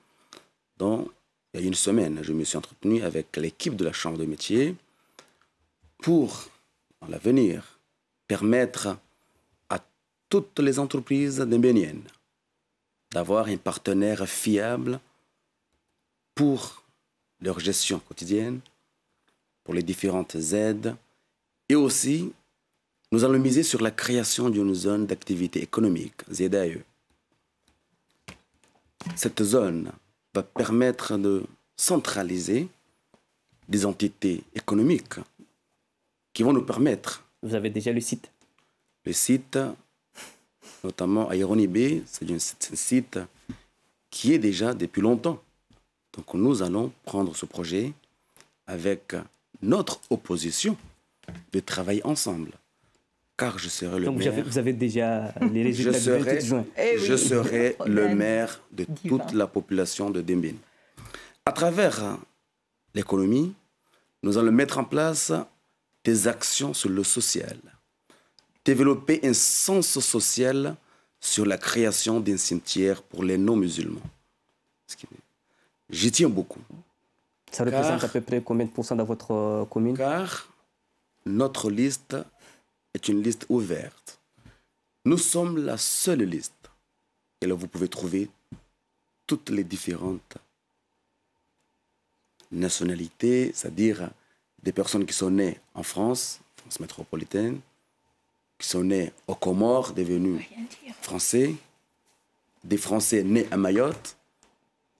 il y a une semaine, je me suis entretenu avec l'équipe de la Chambre de métier pour, dans l'avenir, permettre à toutes les entreprises dembéniennes d'avoir un partenaire fiable pour leur gestion quotidienne, pour les différentes aides, et aussi nous allons miser sur la création d'une zone d'activité économique, ZAE. Cette zone va permettre de centraliser des entités économiques qui vont nous permettre. Vous avez déjà le site Le site, notamment à B c'est un site qui est déjà depuis longtemps. Donc nous allons prendre ce projet avec notre opposition de travailler ensemble car je serai le maire. de eh le maire de toute la population de Dembine. À travers l'économie, nous allons mettre en place des actions sur le social, développer un sens social sur la création d'un cimetière pour les non-musulmans. J'y tiens beaucoup. Ça représente à peu près combien de pourcents dans votre euh, commune Car notre liste est une liste ouverte. Nous sommes la seule liste. Et vous pouvez trouver toutes les différentes nationalités, c'est-à-dire des personnes qui sont nées en France, France métropolitaine, qui sont nées aux Comores, devenues français, des Français nés à Mayotte.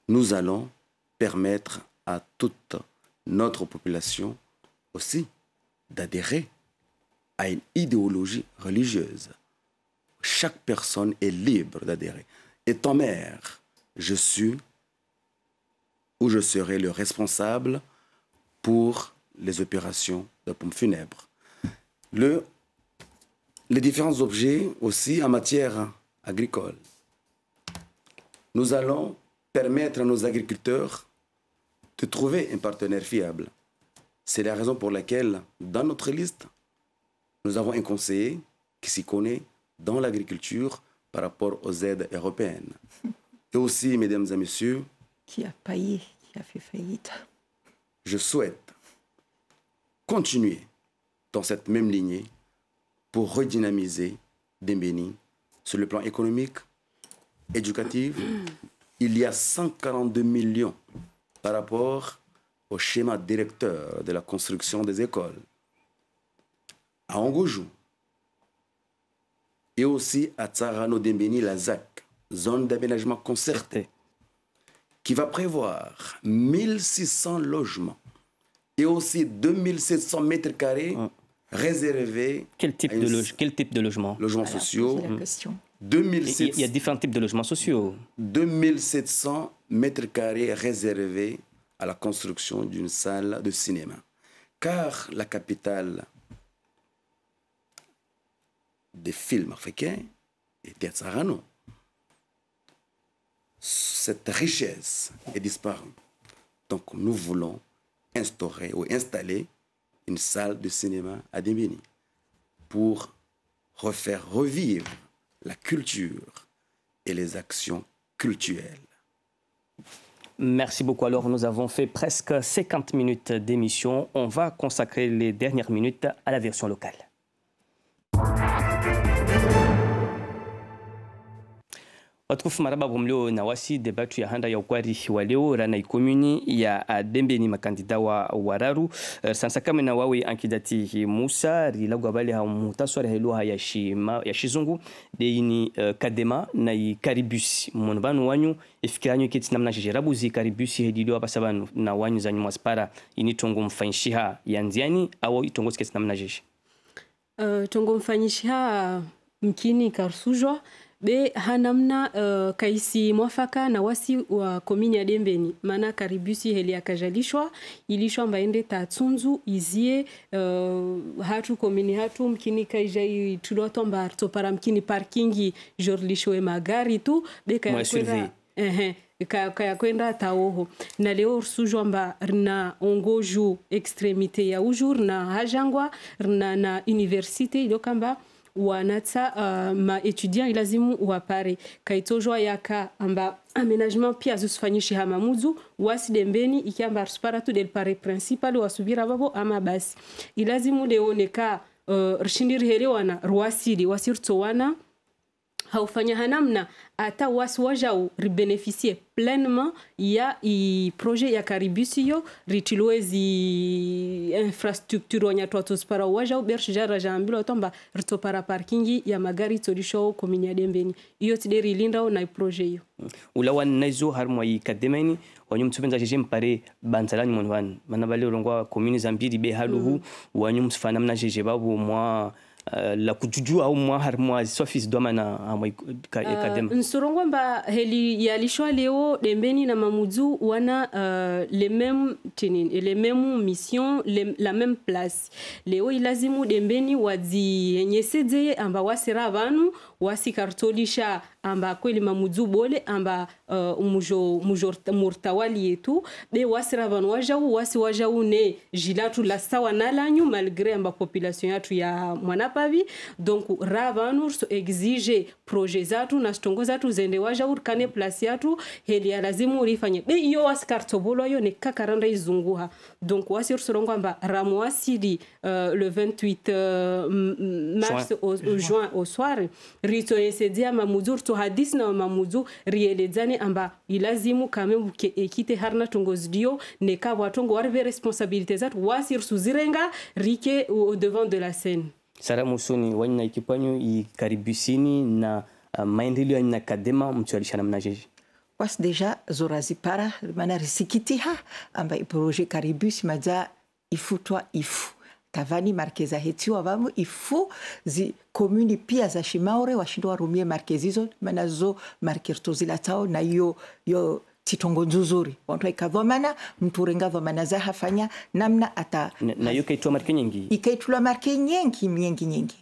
Nous allons permettre à toute notre population aussi d'adhérer à une idéologie religieuse. Chaque personne est libre d'adhérer. Et en maire, je suis ou je serai le responsable pour les opérations de pompes funèbres. Le, les différents objets aussi en matière agricole. Nous allons permettre à nos agriculteurs de trouver un partenaire fiable. C'est la raison pour laquelle, dans notre liste, nous avons un conseiller qui s'y connaît dans l'agriculture par rapport aux aides européennes. Et aussi, mesdames et messieurs, qui a payé, qui a fait faillite. Je souhaite continuer dans cette même lignée pour redynamiser Dembéni sur le plan économique, éducatif. Il y a 142 millions par rapport au schéma directeur de la construction des écoles à Angoujou et aussi à Tsarano Dembeni Lazac, zone d'aménagement concerté, qui va prévoir 1600 logements et aussi 2700 mètres carrés ah. réservés. Quel type, de loge... Quel type de logement Logements sociaux. Il y a différents types de logements sociaux. 2700 mètres carrés réservés à la construction d'une salle de cinéma. Car la capitale des films africains était Rano. Cette richesse est disparue. Donc nous voulons instaurer ou installer une salle de cinéma à Dimbini pour refaire revivre la culture et les actions culturelles. Merci beaucoup. Alors, nous avons fait presque 50 minutes d'émission. On va consacrer les dernières minutes à la version locale. watkufu maraba mlio na wasi debatu ya handa ya ukwari wa leo rana ikomuni ya ah, ni makandida wa wararu eh, sansa kame na wawe ankidati musa rilagwa bali ha mutaswara helo ha ya shima ya shizungu deini uh, eh, kadema na i karibus banu wanyu ifikiranyu kiti namna jerabuzi karibus hedilo hapa sabanu na wanyu zanyu maspara ini tongo mfanshiha nziani awo itongo kiti namna jeshi uh, eh, tongo mfanyishiha mkini karsujwa be hanamna uh, eh, kaisi mwafaka na wasi wa komini ya dembeni maana karibusi heli akajalishwa ilishwa mbaende tatsunzu izie uh, hatu komini hatu mkini kaija tuloto mba topara mkini parkingi jorlishwe magari tu ɓe kayakwenda kaya kwenda taoho na leo rsujwa mba rina ongoju ekstremite ya ujur na hajangwa rina na universite mba wanata uh, maetudia ilazimu wapare kaitojwa yaka amba amenagement pia azosifanyishe hamamuzu wasi dembeni ikiamba arsupara tu delpare principal wasubira vavo ama basi ilazimu leoneka uh, rishindi riherewana rwasiri wasirutsowana haufanya hanamna hata wasi wajao ribénéficier pleinement ya i projet ya karibisiyo rituliwe zi infrastructure wanyatwa tosipara wajao bershijara jambilo tomba ritopara parkingi ya magari tolisho kominya dembeni iyo tideri ilindao na projet iyo ulawan naizo harmwa ikademeni wanyu mtsupenza jeje mpare banzalani mwanwani mana bale ulongwa komuni zambiri behaluhu mm. wanyu msifana jeje babu mwa Uh, la kujujua au mwahar mwazisofice dwamana amwaikadema euh, uh, nsorongo mba heli yalishwa leo dembeni na mamudu wana uh, le même tini le même mission le, la même place leo ilazimu dembeni wadziyenyesedzeye amba wasera vanu wasikartolisha amba kweli mamudzu bole amba uh, mujo mujo murtawali yetu be wasira vanu wajau wasi wajau ne jilatu la sawa nalanyu malgré amba population yatu ya mwanapavi donc ravanu so exige projet zatu na stongo zatu zende wajau kane place yatu heli ya lazimu ulifanye be iyo wasikartobolo yo ne kakaranda izunguha donc wasi ursorongo amba ramu wasili uh, le 28 uh, mars au, au juin au soir ya mamuzu ritohadisi na mamuzu rielezane amba ilazimu kame buke ekite harna tongozi zidio neka watongo warve responsabilite zatu wasir suzirenga rike au devant de la scène Sara Musoni na ikipanyo ikaribisini na uh, maendeleo na kadema mtualisha mnajeji jeje kwasi deja zorazipara mana risikitiha amba iproje karibus maja ifutwa ifu tavani markeza hetio avamo ifo zi komuni pia za shimaure washindo warumie markezi hizo mana zo markerto zilatao na hiyo yo titongo nzuzuri wantu ikavomana mtu urengavomana za hafanya namna ata nayo kaitwa marke nyingi ikaitwa marke nyingi nyingi nyingi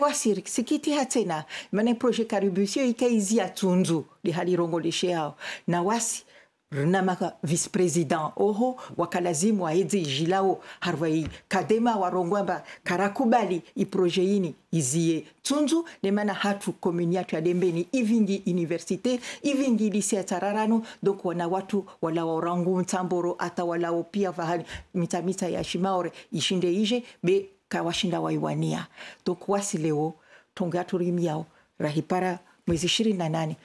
wasiri sikiti hatena mana proje karibusio ikaizia tunzu rongo lishe yao na wasi rinamaka vice president oho wakalazimu aidze ijilao harwai kadema warongwamba karakubali iproje ini iziye tsunzu nemana hatu komuni yatu ya dembeni ivingi universite ivingi lise ya tararano donc wana watu walao rangu mtsamboro ata walao pia vahali mitamita ya shimaore ishinde ije be kawashinda waiwania donc wasi leo tonge aturimiyao rahipara mwezi ishirini na nane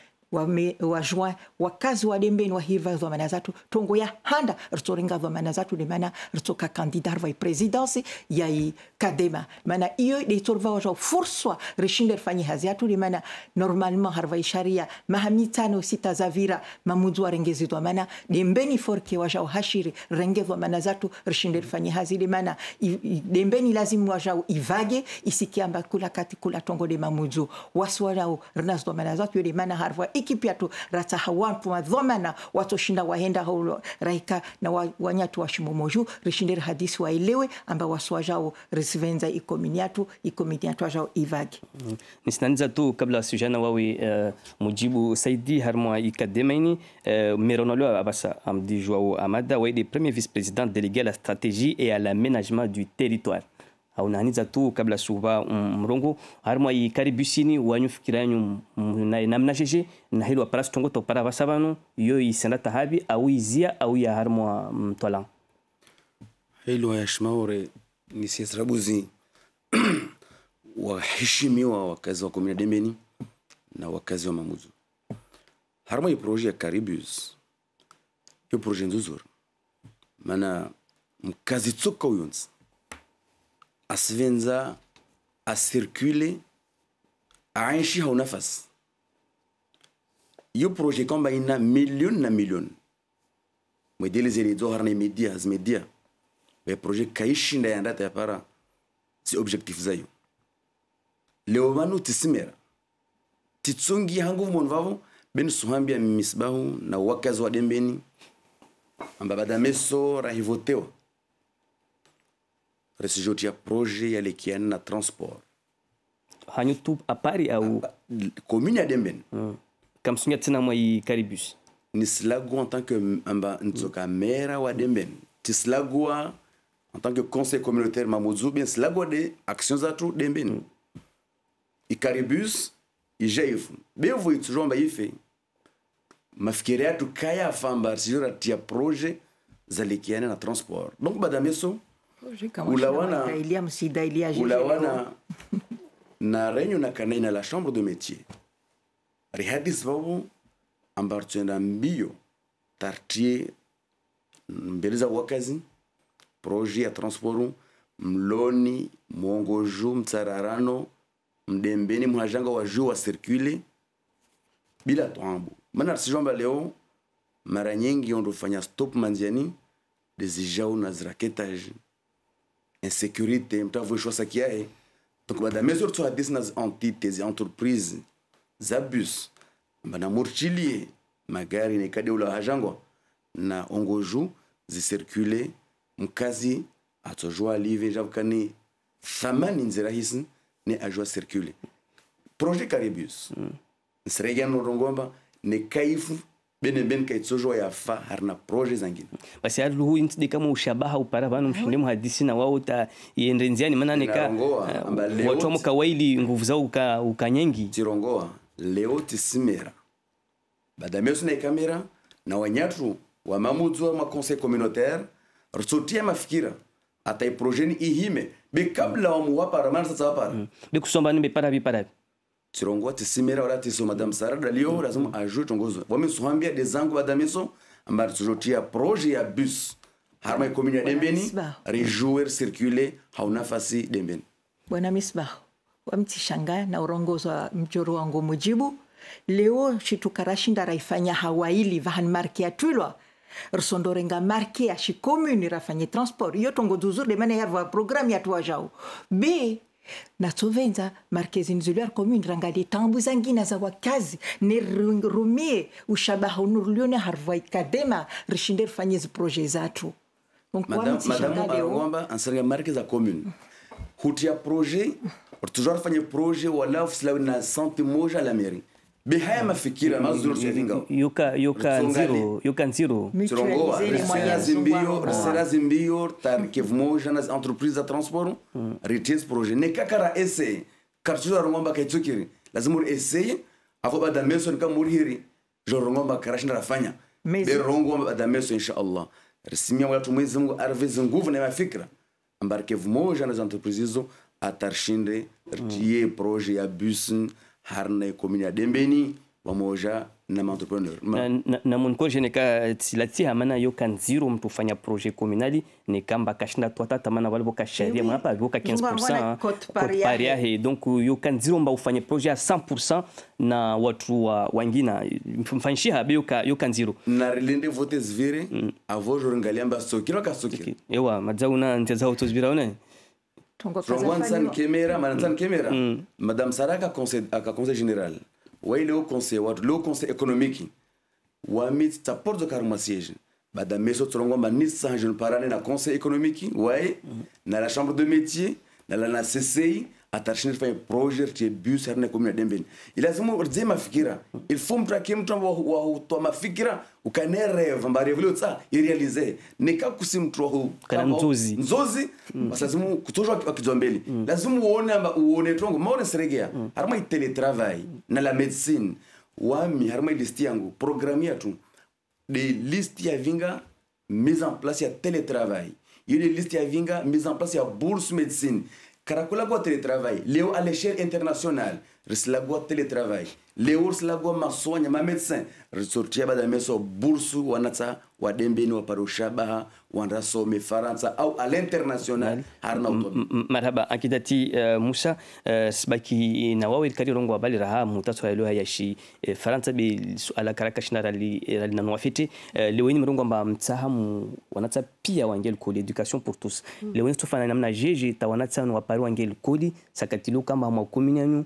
wajua wakazi wa dembeni wa hiva vamana zatu tongo ya handa ritsoringa vamana zatu de mana ritsoka va presidence presidansi yai kadema mana iyo de itsori vawazvao forswa rishinda rifanye hazi yatu de mana normalement harivai sharia mahamitano sita zavira sitazavira mamudzi warengezidwa mana dembeni forke wa wazhao hashiri rengezwa mana zatu rishinde rifanye hazi de mana lazim wa wazhao ivage isikiamba kula kati kula tongo de mamudzu wasi rnas rinazidwa mana zatu yo de mana harivai pia tu na watu shinda wahenda haulo raika na wa, wanyatu washimomoju rishindira hadisi ilewe amba waswa jao risivenza ikomini yatu ikomini yatu ivage mm. nisinaniza tu kabla sujana wawi uh, mujibu saidi harmwa ikademaini uh, eh, meronolo abasa amdi joao amada waide premier vice président délégué à la stratégie et à l'aménagement du territoire aunaaniza tu kabla suva mm, mrongo harimo ikaribusini wanyu fikira mm, namna jeje na hilo aparasi tongo para basabanu iyo isenda tahabi au izia au ya harimo mtola mm, hilo shmaure ni sesrabuzi waheshimiwa wakazi wa komina Dembeni na wakazi wa Mamuzu harimo proje ya Caribus yo proje nzuzuri maana mkazi tsoka uyonzi asivenza acircule aenshi hau nafas yo projet kwamba ina milioni na milioni media dzoharana imedia hazimedia veprojet kaishinda yandata yapara si objectif zayo leo vanu tisimera titsungia hangu vonu vavo beni suhambia misbahu na wakazi wa dembeni amba meso rahivotewa resijoti ya proje yalekiani na transport hanyo tu apari au commune ya demben mm. kamsunga tena mwa i caribus ni slagu en tant que amba nzoka mera hmm. wa demben ti slagua en tant que conseil communautaire mamoudzou bien slagua de actions atu demben mm. i caribus i jaifu bevu itsuromba ife mafikiria tu kaya afamba resijora tia proje zalekiani na transport donc badameso Oh, Oulawana, Oulawana, na renyo na kanai na la chambre de métier ri hadis vavo ambaro tuenda mbio tartie mbele za wakazi proje ya transport mloni mwongoju mtsararano mdembeni mhajanga wa juu wa sirkule bila twambo mana sijamba leo mara nyingi ondofanya stop manziani desijau na ziraketage insécurité, qu'il y a. Donc la mesure tu hadis des entités entreprises abus, bana murchilie magari ne kadi la hajango, na ongoju mkazi live thamani nzira hisi ne ajua circule projet caribus mm. rongomba ne kaifu benebene kaitsojo yafa na proje zangine basi aluhu intside kama ushabaha upara vanu mshinde muhadisi na wao yende nziani manane ka eh, watu wamo kawaili nguvu zao uka, ukanyengi tirongoa leo tisimera badamesu na kamera na wanyatu wa mamudzu wa conseil communautaire rutsotia mafikira atai projeni ihime bekabla wamuwaparamana sasa wapara mm. bekusombani beparavi paravi chirongo tisimira orati so madam sarada leo mm. lazima ajue tongozo wami suhambia de zangu badamiso ambari tujotia proje ya bus harma komuni ya dembeni rejuer circuler hauna fasi dembeni bwana misbah wamtishangaa na urongozo wa mjoro wangu mujibu leo shitukarashinda raifanya hawaili vahanmarke yatwilwa risondorenga marke ya shikommune rafanye transport iyo tongo duzur de mane yarva programme yatwa jau b natsovenza markezinizulu ary commune raha ngale tambozangina zahoakazy ne romie ushabaha unurlione harvoi kadema rishinde rifanyezi projet zatro onkoamtsiangaleo ansirika marke za commune hutia projet toujours fanye projet walafu na sante moja la mairie bihaya mafikira mazuru tuyavingaho yuka na entreprise za transport mm. ritize projet ne kakara essaye kaitsukiri lazima uri essaye afu baada meso hiri jo rongomba karashinda rafanya inshallah risimia watu mwezi Mungu arvize nguvu na mafikira ambarikevu moja na entreprise hizo atarshinde mm. tie projet ya busi harne commune ya Dembeni pamoja na entrepreneur na, na, na munkorje neka tilatia amana yo kanziro mtu fanya projet communali ne kamba kashinda twatata mana wale bokasharia eh oui. pa boka 15% kote he donc yo kanziro mba ufanye projet a 100% na watu wa wangina mfanishi habe yo ka yo kanziro na rilinde vote zvire mm. avo joringalia mba sokiro ka sokiro ewa madzau na ntezao one madame sara aka conseil à conseil général le leo conseil le leo conseil économique porte de carma siège madame meso tolongomba ni sange no parane na conseil économique wai mm. na la chambre de métier na la cci atashindwa kufanya project ya abuse harina kumi na dembeni ilazima urzie mafikira ilfo mtu akie mtu wa wa hutoa mafikira ukane reve mbari vile utsa irealize nika kusimtu wa kana mzozi mzozi mm. lazima kutoshwa akizwa mbele mm. lazima uone amba uone tongo maone seregea mm. harima itele travail na la medicine wa mi harma listi yangu programia tu de listi ya vinga mise en place ya teletravail ile list ya vinga mise en place ya bourse médecine Caracolabo télétravail, Léo à l'échelle internationale, risilagua teletravail leo risilagua masonya mamédecin risortia badameso bursu wanatsa wadembeni waparushabaha wanrasome faransa au à l'international harna marhaba akidati uh, musa uh, sibaki na wawe kari rongo abali raha mutatso ya loha yashi uh, faransa be suala karakashina euh, rali rali nanwa fete euh, leo ni mrongo amba mtsahamu wanatsa pia wangel koli education pour tous mm. leo ni tofana namna jeje tawanatsa no waparu wangel koli sakatilo kamba mwakumini anyu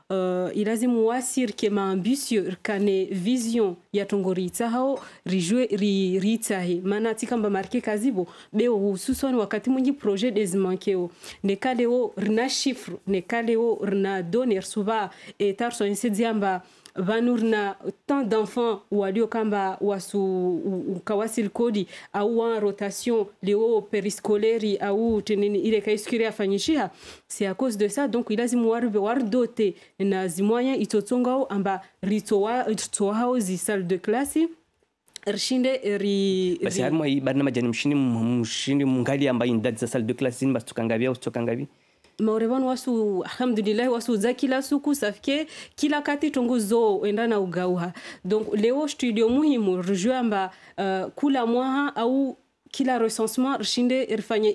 uh, ilazimu wasirke maambisio kane vision yatongoritsahawo rijwe riritsahe oh, eh. maana tsikamba marke kazibo bewo hususani wakati mwingi projet dezimankewo oh, nekalewo rina shifre nekalewo rina doner suva etarsoinse dziamba ah, eh, vanurina tant d'enfants walio kamba wasu ukawasili kodi au rotation leo periscoleri au tenini ile kaiskiri afanyishia c'est à cause de ça donc war war doté na zimwanya itotsongao amba ritowa ritohao zi salle de classe rishinde ri basi harimo ibarna majani mshini mshini mungali ambaye indadi za salle de classe ni basi tukangavia usitokangavi maorevan wasu alhamdulillahi wasuza kila suku safike kila kati tongo zo enda na ugauha donc leo studio muhimu rujua mba uh, kula mwaha au kila recensement rshinde rifanye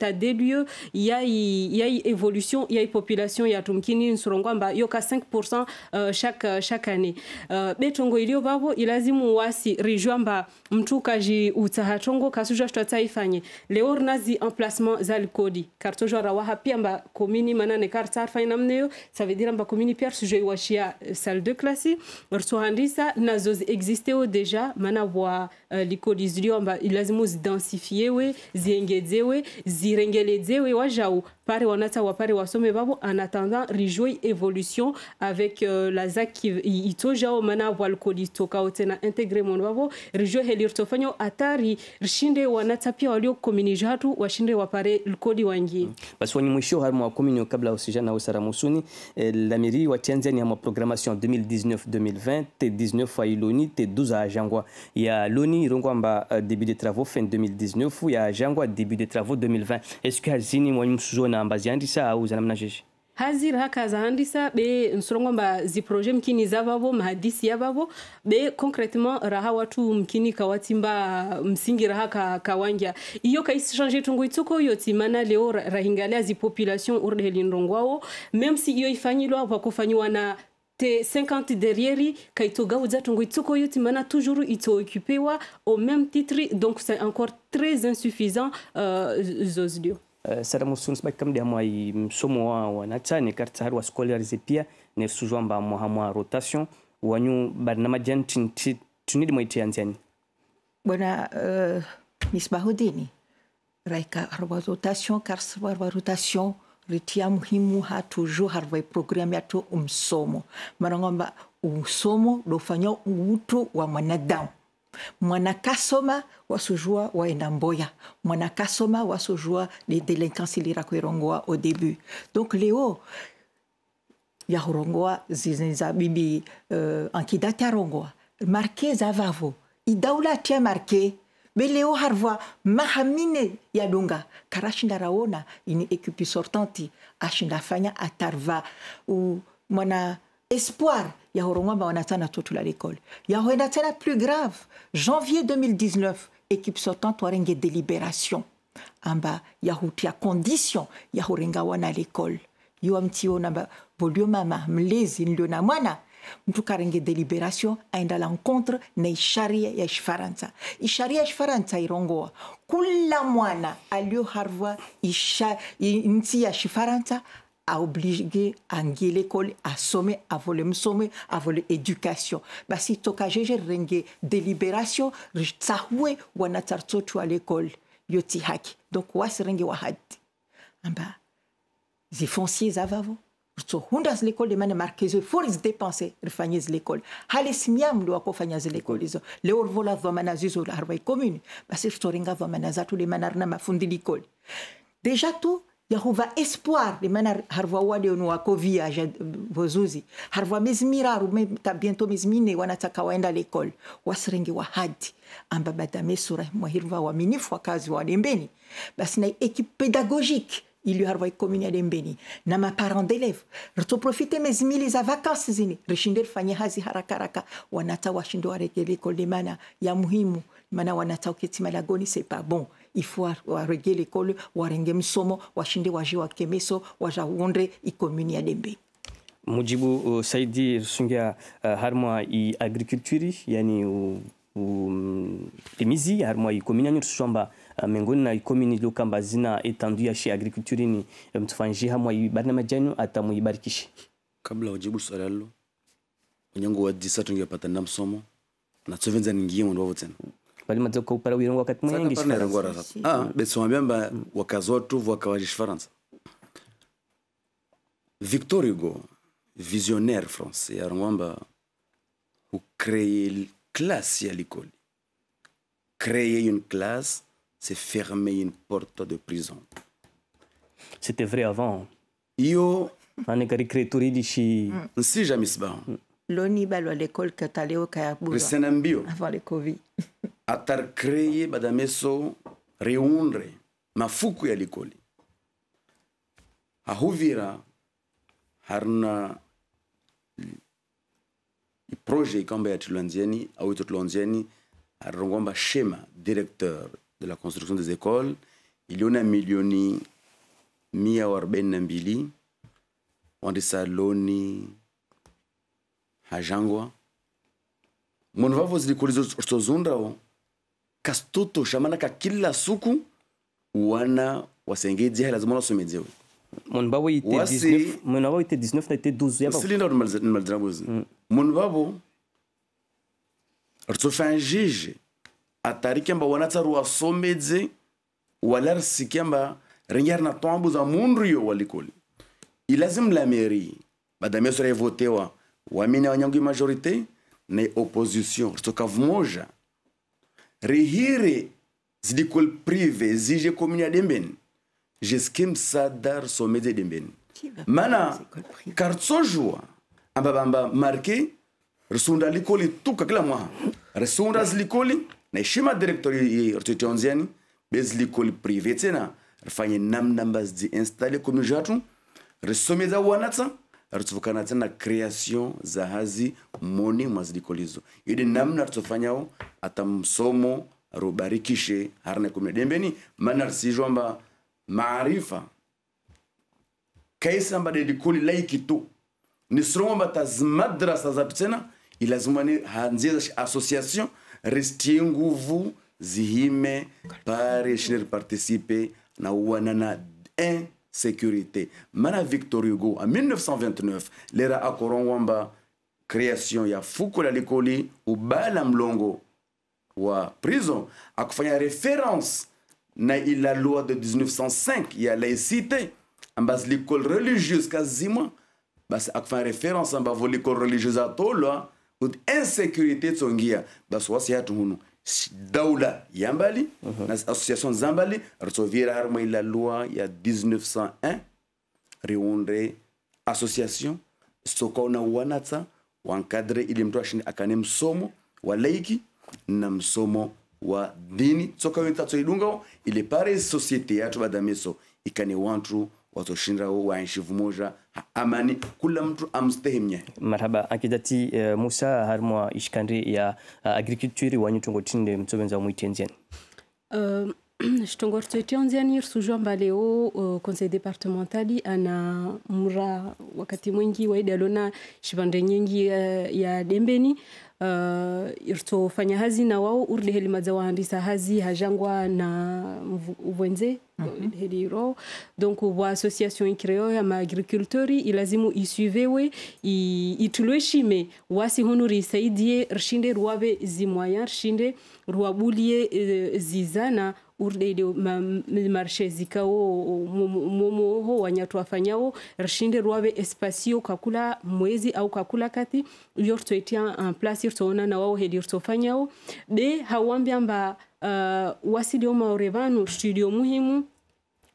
à des lieux yai yai évolution yai population ya tumkini nsurongwamba yoka 5% chaque euh, chaque année euh, il betongo iliyo babo ilazimu wasi rijwamba mtu kaji utsaha tongo kasuja tutaifanye leo rnazi emplacement Zalkodi, kartojo rawaha piamba komini manane kartar faina mneyo ça veut dire mba komini pierre sujet washia salle de classe rsohandisa nazo au déjà Manawa, uh, likoli ziliomba ilazimu zidensifiyewe ziengedzewe zirengelezewe wajawo Pare Wanata Pare Wasome Babo en attendant Rijoy Évolution avec euh, la ZAC Itoja Omana Walkoli Toka Otena intégré mon Babo Rijoy Helirtofanyo Atari Rishinde Wanata pia walio komini jatu washinde wapare Lkodi wangi mm. Basi wani mwisho harmu wa komini kabla aussi, usara musuni eh, la mairie wa Tianzani ya programmation 2019-2020 T19 wa Iloni T12 à Jangwa ya Loni irongwa euh, début de travaux fin 2019 ya Jangwa début de travaux 2020 Est-ce que mwani msuzona na au za namna jeje hazira hakaza handisa be nsorongo zi projet mkini zavavo mahadisi yavavo be concrètement raha watu mkini kawatimba msingi raha ka, kawanja iyo changer tungu itsoko yoti, timana leo rahingalia zi population urde linrongwao même si iyo ifanyilwa kwa kufanyiwa na te 50 derrière kaitogauza tungu yoti, mana toujours itookupewa au même titre donc c'est encore très insuffisant euh, sara musuns ɓa kam ɗi yi somo wa wanata ne karta har wa scolarisé piya ne sujo mba mo ha mo rotation wanyu barnama jan tunidi mo ite yantiani bwana uh, eh, misbahudini raika harwa rotation karsa warwa rotation ritia muhimu ha toujours harwa program yatu umsomo marangomba umsomo dofanya uutu wa mwanadamu wasujua wa enamboya. Mwana kasoma wasujua les délinquants silira kuirongoa au début donc leo yahurongoa zizinza bibi euh, ankidati arongoa zavavo marqué. Mais Léo harvoa mahamine yadunga. kara ashinda raona ini équipe sortanti. ashinda fanya atarva ou mwana espoir la ben ben plus grave. Janvier 2019, équipe sortante Warengue délibération. En bas, Yahoutia condition, Yahurengawana wana l'école. Yoamtio namba, bolio mama, mlezi, nliona mwana. mtukarenge délibération ainda l'encontre na isharia ya xifaransa isharia ya irongoa kula mwana alio harwa nsi ya xifaransa à obliger à ngi l'école à sommer à voler sommer à voler éducation basi tokajeje rengé délibération tsahwe wana tsartsotu à l'école yoti haki donc wasi renge wahadi amba ah, zifoncier zavavo tsohunda l'école de mane markezo fori zidepense rifanye l'école hali simiamdu wakofanya l'école hizo leo vola vamana zizo harwai commune basi tsorenga vamana zatu le manarna mafundi l'école déjà tout yahova espoir de mana hari voa wadi ono wakoviage vozuzi harva voa mezi miraru me ta biento mezi mine wanataka waenda lekole wasirenge wahadi amba badame sura mwahiri va waminifu wakazi wa dembeni basi na ekipe pedagogique ili harwa ikomini adembeni na maparent d'eleve ritoprofite mezimili za vakansi zini rishinde rifanye hazi harakaraka wanata washindo warekele lekole mana ya muhimu mana wanata uketima lagoni c'est pas bon ifo warege lekole warenge msomo washinde waje wa kemeso wajaunde ikomuni ya dembe mujibu uh, saidi rusungia uh, harmwa i agriculture yani u, u, temizi harmwa i komuni anyu tushamba uh, mengoni na ikomuni lokamba zina etandu ya shi agriculture ni mtufanje um, hamwa ibarina majani ibarikishi kabla ujibu swali hilo wa disa tungepata na msomo na tsovenza ningiye mwendo wavo tena balimaze kuwuparawira ngo wakati mwingi igifaransa ah mm. bese wambia mba wakazotu wakawaje igifaransa Victor Hugo visionnaire français arangwamba créer classe à l'école créer une classe c'est fermer une porte de prison c'était vrai avant io anekari kreturidi shi nsija misbaha mm. loni balwa lekole katale oyo kayabura resena mbio avant le covid atar kreye badameso riundre mafuku ya l'école. A huvira harna haruna projet kamba ya tiluanziani au tiluanziani arongomba shema directeur de la construction des écoles iliona milioni mia arobaini na mbili wandisa loni hajangwa muntu vavo zilikulizo tozundrawo kasitutu ka kila suku wana wasengedzi hela zimona wanasomedziwe muntu vavo ite 19 na ite 12 silinda kuti nimalizira bwezi muntu vavo mm. ritsofyanjije atari kyamba wanatsari wasomedze wala risi kyamba na tombo za mundu yo walikoli ilazimlameri badamesora ivotewa waamini wanyangwi majorite na opposition toka vmoja rihire zidikol prive zije komuni dembeni jeske msadar somede dembeni mana kartsojua ambabamba marke risunda likoli tuka kila mwaha risunda zilikoli na ishima direktori ritotonziani bezilikoli prive tsena rifanye namnamba instale komuni jatu risomedza wanatsa hatutofukana tena creation za hazi moni mwazidikolizo ili namna tutofanyao msomo rubarikishe harne kumne dembeni maana risijwamba maarifa kaisa amba dedikoli laiki tu nisirongomba tazi madrasa zapi tena ilazima ni za association restie nguvu zihime pare shineri participe na uwanana un sécurité. Mana Victor Hugo, en 1929, l'era Wamba, création y ya Fukula l'école ou Bala Mlongo wa prison une référence na la loi de 1905 y a laïcité ambazi l'école religieuse quasiment a une référence à l'école religieuse atola ut insécurité tsongia bas wasi hatu hunu daula ya mbali mm -hmm. na association za mbali ritsovira hari mwa ila loi ya 1901 riundre association sokaona wanatsa wankadre ili mtu ashini akane msomo wa laiki na msomo wa dini tsoka wentatso idungao ile pare societe yatu badameso ikane wantu wazoshinda moja amani kula mtu amstehimye marhaba akidati uh, eh, musa harmwa ishkandri ya uh, agriculture wanyutongo tinde mtsobenza mwitenzeni um, Xitongorj chetu yangu yani conseil departementali ana mra wakati mwingi waidi alona shivande nyingi ya, uh, ya dembeni uh, irtofanya hazi na wao urle helimadza wahandisa hazi hajangwa na ubwenze mm -hmm. heliro donc wa association increo ya maagricultori ilazimu isuivewe itulwe shime wasi hunu risaidie rshinde ruwabe zimwaya rshinde ruwabulie e, uh, zizana urdeide marshe zikawo momoho wanyatuafanyawo rshinde rwave espasio kakula mwezi au kakula kati yortoetia en uh, place irtoona na wao hedi irtofanyawo de hawambiamba uh, wasilioma orevanu studio muhimu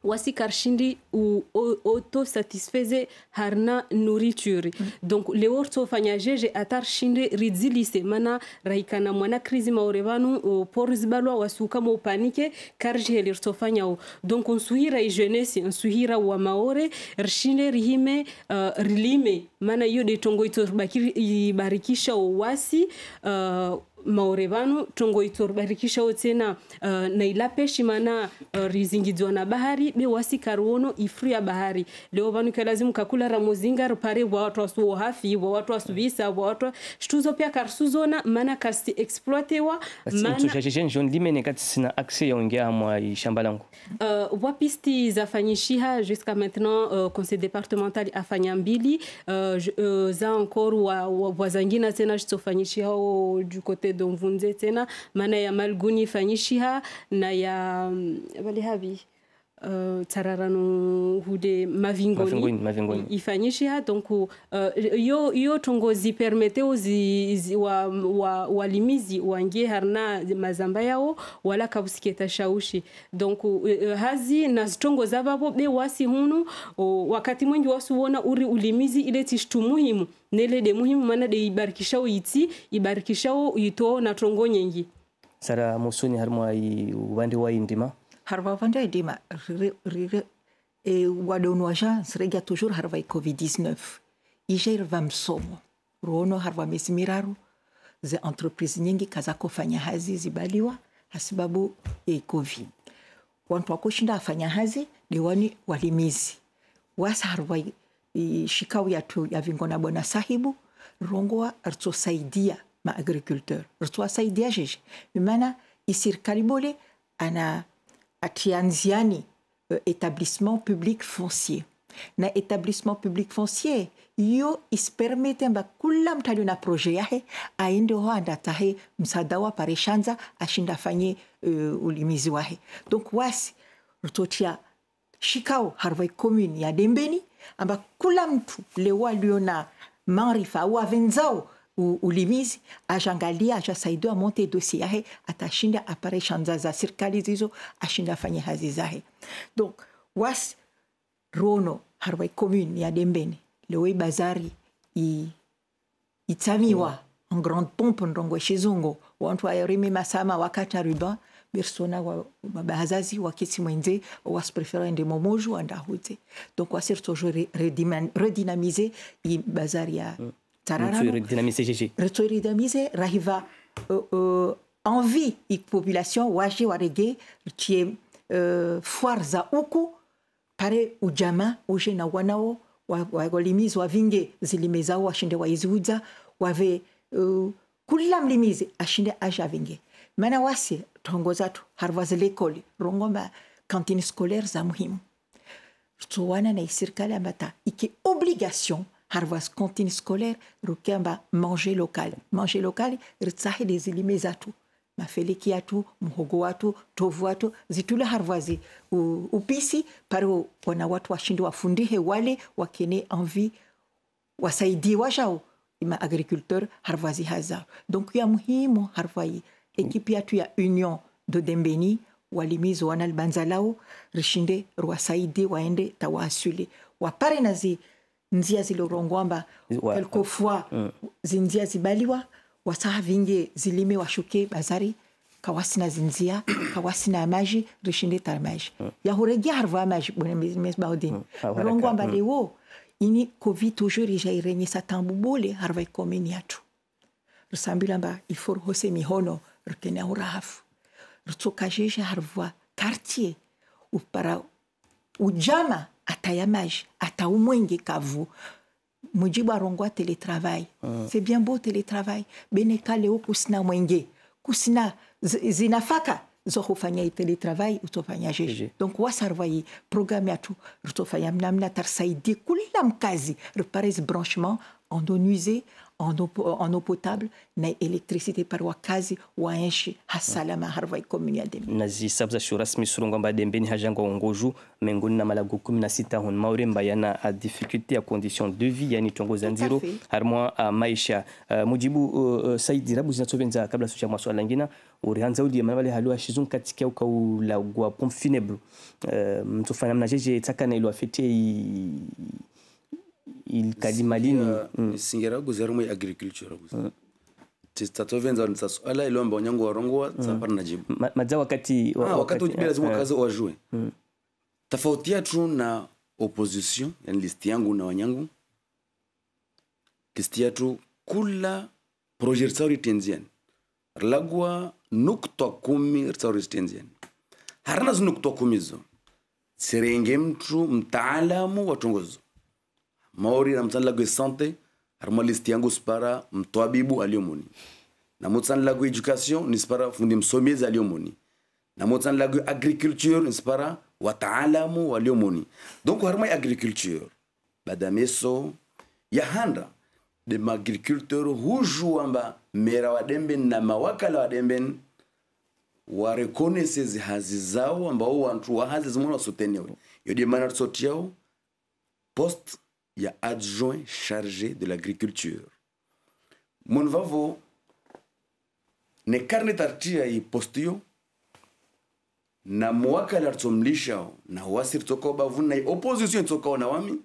wasi karshindi u autosatisfeze harna nourriture mm -hmm. donc lewortsofanya zhezhe atarshinde ridzilise mana rahikana mwana krizi maore vanu porzi balwa wasuka moupanike karjhe lirtsofanyawo donc nsuhira ijenesi nsuhira wa maore rshinde rihime uh, rilime mana iyo detongo itobarikishawo wasi uh, maorevano tongo itorbarikisha otsena uh, eh, na ilape shimana uh, eh, rizingidzwa na bahari be wasikaruono ifru ya bahari leo vanu kalazimu kakula ramozinga rupare wa watu wasu hafi wa watu wasuvisa wa watu shtuzo pia karsuzona mana kasi exploitewa mana tushashishen jon limene katsina accès yaongea mwa ishamba langu uh, eh, wapisti zafanyishiha jusqu'à maintenant uh, conseil départemental afanya mbili uh, uh, za encore wa, wa, wazangina tena shitofanyishiha oh, du côté don vunze tena maana ya malguni fanyishiha na ya bali uh, tsararano hude mavingoni, ifanyishi ha ifanyisha donc uh, yo, yo tongo zipermeteo zi, zi, wa, wa, walimizi wangie harna mazamba yao wala kabusiketa shaushi donc uh, hazi nazitongo zavavo be wasi hunu uh, wakati mwingi wasuwona uri ulimizi ile tishtu muhimu nele de muhimu mana de ibarikishao iti ibarikishao ito na tongo nyingi sara musuni harimo ai ubandi wa indima harva vanja e dima rira e eh, uadonu aja srega toujours harva e covid-19 ija irva msomo ruono harva miezi miraru ze entreprise nyingi kazakofanya hazi zibaliwa hasibabu e eh, covid wantu wakushinda afanya hazi diwani walimizi wasa harva eh, shikau yatu vingona bwana sahibu rongoa ritsosaidia maagriculteur ritsowasaidia jeje bimana isirikali bole ana à euh, établissement public foncier. na établissement public foncier yo de mba kula na projet yahe la ho andatahe msada wa pareshanza ashinda euh, ulimizi wahe donc wasi rutotia shikao commune ya dembeni amba lewa de manrifa avenzao ulimizi ajangalia ajasaidiwa monte dosi yahe atashinda apare shanza za serikali zizo ashinda afanye hazi zahe donc was rono harwai commune ya dembene lewei bazari i, itsamiwa mm. en grande pompe ndongo shizungo wantu ayorimi masama wakata ruban bersona wa bazazi wakisi mwenze wasprefera ende momoju andahudze donc wasir toujours redinamize i bazari ya mm retsoire dinamise raha hiva envie i population waje warege tie euh, foire za uku pale ujama uje na wanao walimizi wavinge zilime zao washinde waiziudza wave uh, kula mlimizi ashinde euh, aja vinge mana wasi tongo zatu harvaze rongoma kantini scolaire za muhimu tsowana na iserikali ambata ike obligation Harvaz cantine scolaire rukemba manger local manger local ritsahi dizilime mafeli ki yatu mhogo je tovu watu zitule upisi paro ona watu washindi wafundihe wale wakene envi wasaidie wajao ima agriculteur harvasi donc ya muhimu je ekipi ya union de dembeni walimizi wanalibanza lao rishinde rwasaidie waende Tawa wapare nazi nzia zilorongwamba kelkofwa mm. zinzia zibaliwa wasaha vinge zilime washuke bazari kawasina zinzia kawasina maji rishinde taramaji mm. yahoregia harva amaji bonemesbahodini mm. rongwamba mm. lewo ini covid toujours ijairenyesa tambu bole harva ikomeni yatu risambiramba ifor hose mihono rikenaho rahafu ritsokajeje harva kartier upara ujama ata ataumwenge kavu mujibu arongwa teletravail télétravail, mm. c'est bien beau télétravail beneka leo kusina mwenge kusina zinafaka zokufanya teletravail utofanya jeshi donc wasarwayi programme yatu rutofanya mnamna tarsaidi kula mkazi repares branchement endonusé en eau, en eau potable mais électricité par wakazi wa nchi hasa la maharvai komuni ya Dembe. Na zisabza shurasmi surungwa mba Dembe ni hajangwa ongoju mengoni na malago 16 hon maure mbayana a difficulté ya condition de vie yani tongo zanziro harmwa a maisha uh, mujibu euh, uh, Saidi Rabu zinatovenza kabla sucha maswala ngina urihanza udi mabale halua shizun katika ukaula gwa pompe funèbre uh, mtofana mnajeje takana ilo afete i ili malini singera mm. singeraguza rumwe agriculture gusa mm. tatovenza ni ala ile ambayo nyango warongwa mm. sapana na jibu Ma, madza ah, wakati wakati unibela uh, eh, zimu uh, kazi wajue eh. mm. tofauti yetu na opposition yani listi yangu na wanyangu listi tru kula projet sauri tenzian lagwa nukta kumi sauri tenzian harana zinukta kumi zo sirenge mtu mtaalamu watongozo maori namutsanlagwe santé harimo listi yangu sipara mtwabibu aliomoni namutsanlagwe education nisipara fundi msomezi aliomoni namutsanlagwe agriculture nisipara wataalamu waliomoni donc harimo agriculture badameso yahanda de maagriculteur wamba mera wadembe na mawakala wademben warekoneseze hazi zao ambao wantu wahazi zimwe wasoteniwe yodimana tusotiao post il y a adjoint chargé de l'agriculture. Mon vavo ne karne tartia y postio na mwaka lartsomlishao na wasir tsokao bavunna i opposition tsokao na wami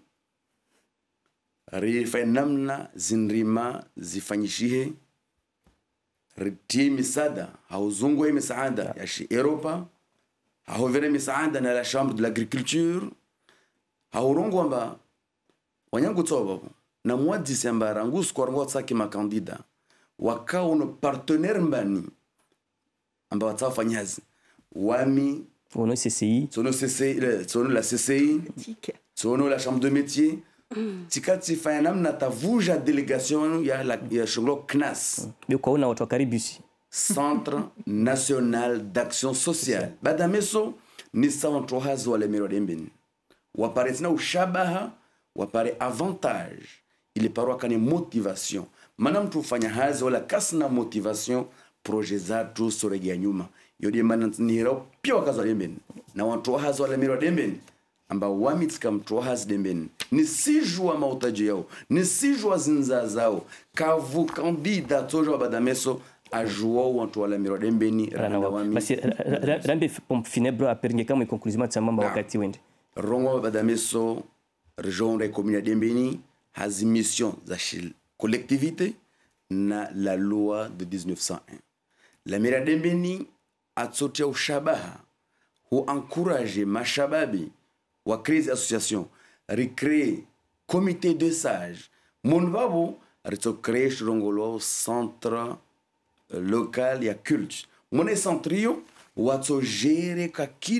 rifay namna zinrima zifanyishihe ritie misada hauzungwe misaada ya shi europa hahovere misaada na la chambre de l'agriculture haurongwamba wanyangutso babo na mwa disembara ngusukwara ngo tsaki makandida wakawo no partenaire mbani amba watsafanya hazi wami tsono CCI tsono CCI tsono la CCI tsono la chambre de métier tika tsifanya namna tavuja delegation ya la, ya shonglo CNAS bikwaona watu wa karibusi Centre National d'Action Sociale badameso ni sawantro hazi walemerwa dembeni waparetina ushabaha wapare avantage ile paroa kane motivation mana mtu ufanya hazi wala kasi na motivation proje zathu soregea nyuma yodi mana nihira pia wakazi wadembeni na wantu wahazi walemiri wadembeni ambao wamitsika mtu wahazi dembeni nisijwa mautaji yao nisijwa zinza zao kavu kandida tojo wabadameso ajuwao wantu walamiri wadembeni ranawamibasi rambe pomfinebro aperingeka mwikonkluzima tsamamba ah. wakati wende rongo wabadameso région des communes d'Embeni, a une mission de collectivité, na la loi de 1901. La mairie d'Embeni a soutenu au shabaha, ou encourager ma ou à créer des associations, recréer comité de sages. Mon babou a créé un centre euh, local et culte. Mon centre wato jere ka ce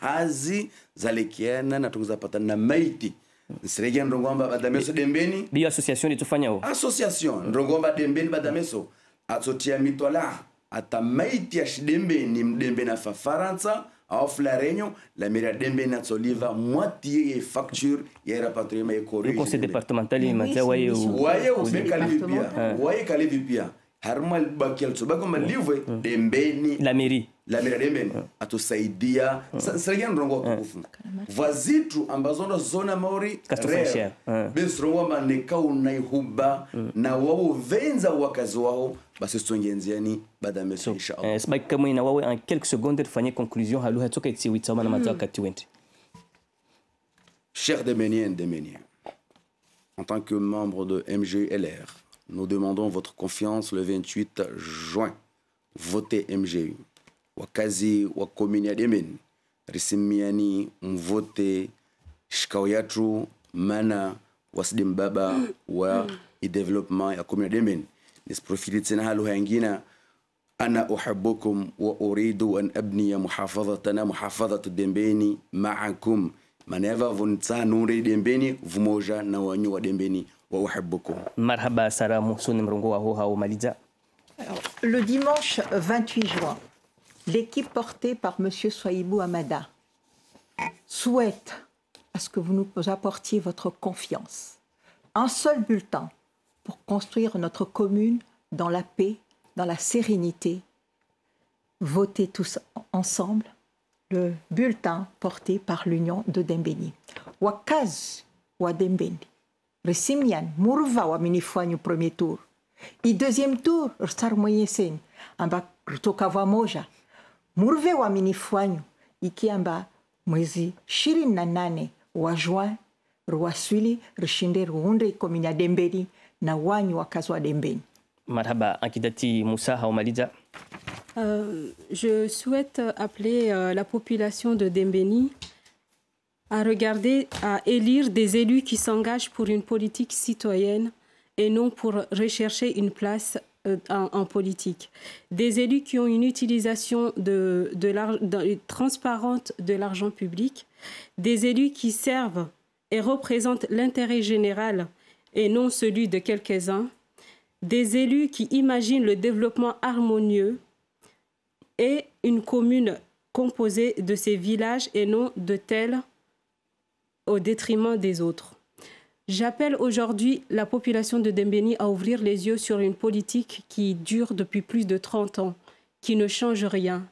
hazi zalekiana lekiana na tukuzapata na maiti serege ndongomba badameso dembeni biyo association litufanya association ndongomba dembeni badameso atsotia mitwala atamaiti ya shidembeni mdembeni afa faransa auf la réunion la mairie dembeni atsoliva moitié ye facture ye rapatriement ye corrige conseil départemental ye matewa ye waye ubekalivi pia waye kalivi pia harima alibaki alichobaki kwamba mm. live mm. dembeni la meri la meri dembeni mm. atusaidia mm. serikali rongo tukufu mm. vazitu ambazo ndo zona mauri rare mm. bensrongo kwamba neka unaihuba mm. na wao venza wakazi wao basi sitongenziani baada ya meso inshallah eh, sibaki kama ina wao en quelques secondes tufanye conclusion halu hatoka itiwitama na mm. mataka tiwenti Cher de menien en tant que membre de MGLR, nous demandons votre confiance le 28 juin. Votez MGU. Wakazi wa community ya Demin, Risimiani, mvote mana wasidim baba wa mm. development ya komini ya Demin. halu hangina أنا أحبكم وأريد أن أبني محافظتنا محافظة معكم maneva vunza, no dembeni vumoja na wanyu le dimanche 28 juin, l'équipe portée par M. Soyibou Amada souhaite à ce que vous nous apportiez votre confiance. Un seul bulletin pour construire notre commune dans la paix, dans la sérénité. Votez tous ensemble le bulletin porté par l'Union de Dembeni. Wakaz wa Rysimian murva au premier tour i deuxième tour ry en amba ritokawa moja murve waminifuanyo iki amba mwezi ishirini nanane, wa juin ruwaswili rishinde ruunde komini Dembeni na wanyu wakazi wa Dembeni. Marhaba Akidati Moussa Haomalidza. Euh, je souhaite appeler euh, la population de Dembeni à regarder, à élire des élus qui s'engagent pour une politique citoyenne et non pour rechercher une place euh, en, politique. Des élus qui ont une utilisation de, transparente de l'argent public, des élus qui servent et représentent l'intérêt général et non celui de quelques-uns, des élus qui imaginent le développement harmonieux et une commune composée de ces villages et non de tels au détriment des autres. J'appelle aujourd'hui la population de Dembéni à ouvrir les yeux sur une politique qui dure depuis plus de 30 ans, qui ne change rien.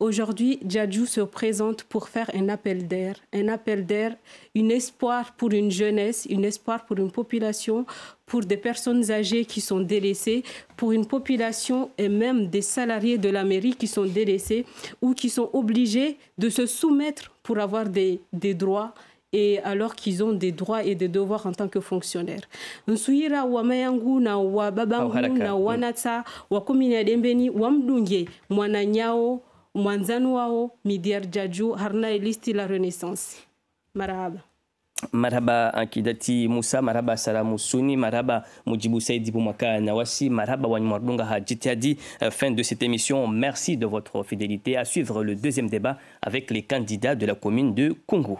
Aujourd'hui, Djadjou se présente pour faire un appel d'air, un appel d'air, un espoir pour une jeunesse, une espoir pour une population, pour des personnes âgées qui sont délaissées, pour une population et même des salariés de la mairie qui sont délaissés ou qui sont obligés de se soumettre pour avoir des droits et alors qu'ils ont des droits et des devoirs en tant que fonctionnaires. Nsuira wa mayangu na wa babangu na wanata wa mm. komini ya Dembeni wa Mdunge mwananyao mwanzanu wao Midiar Jaju harna elisti la Renaissance. Marahaba. marhaba akidati musa marhaba salamu suni marhaba mujibu saidi boumaka nawasi marhaba wanyumardunga hajitiadi euh, fin de cette émission merci de votre fidélité à suivre le deuxième débat avec les candidats de la commune de Kungu.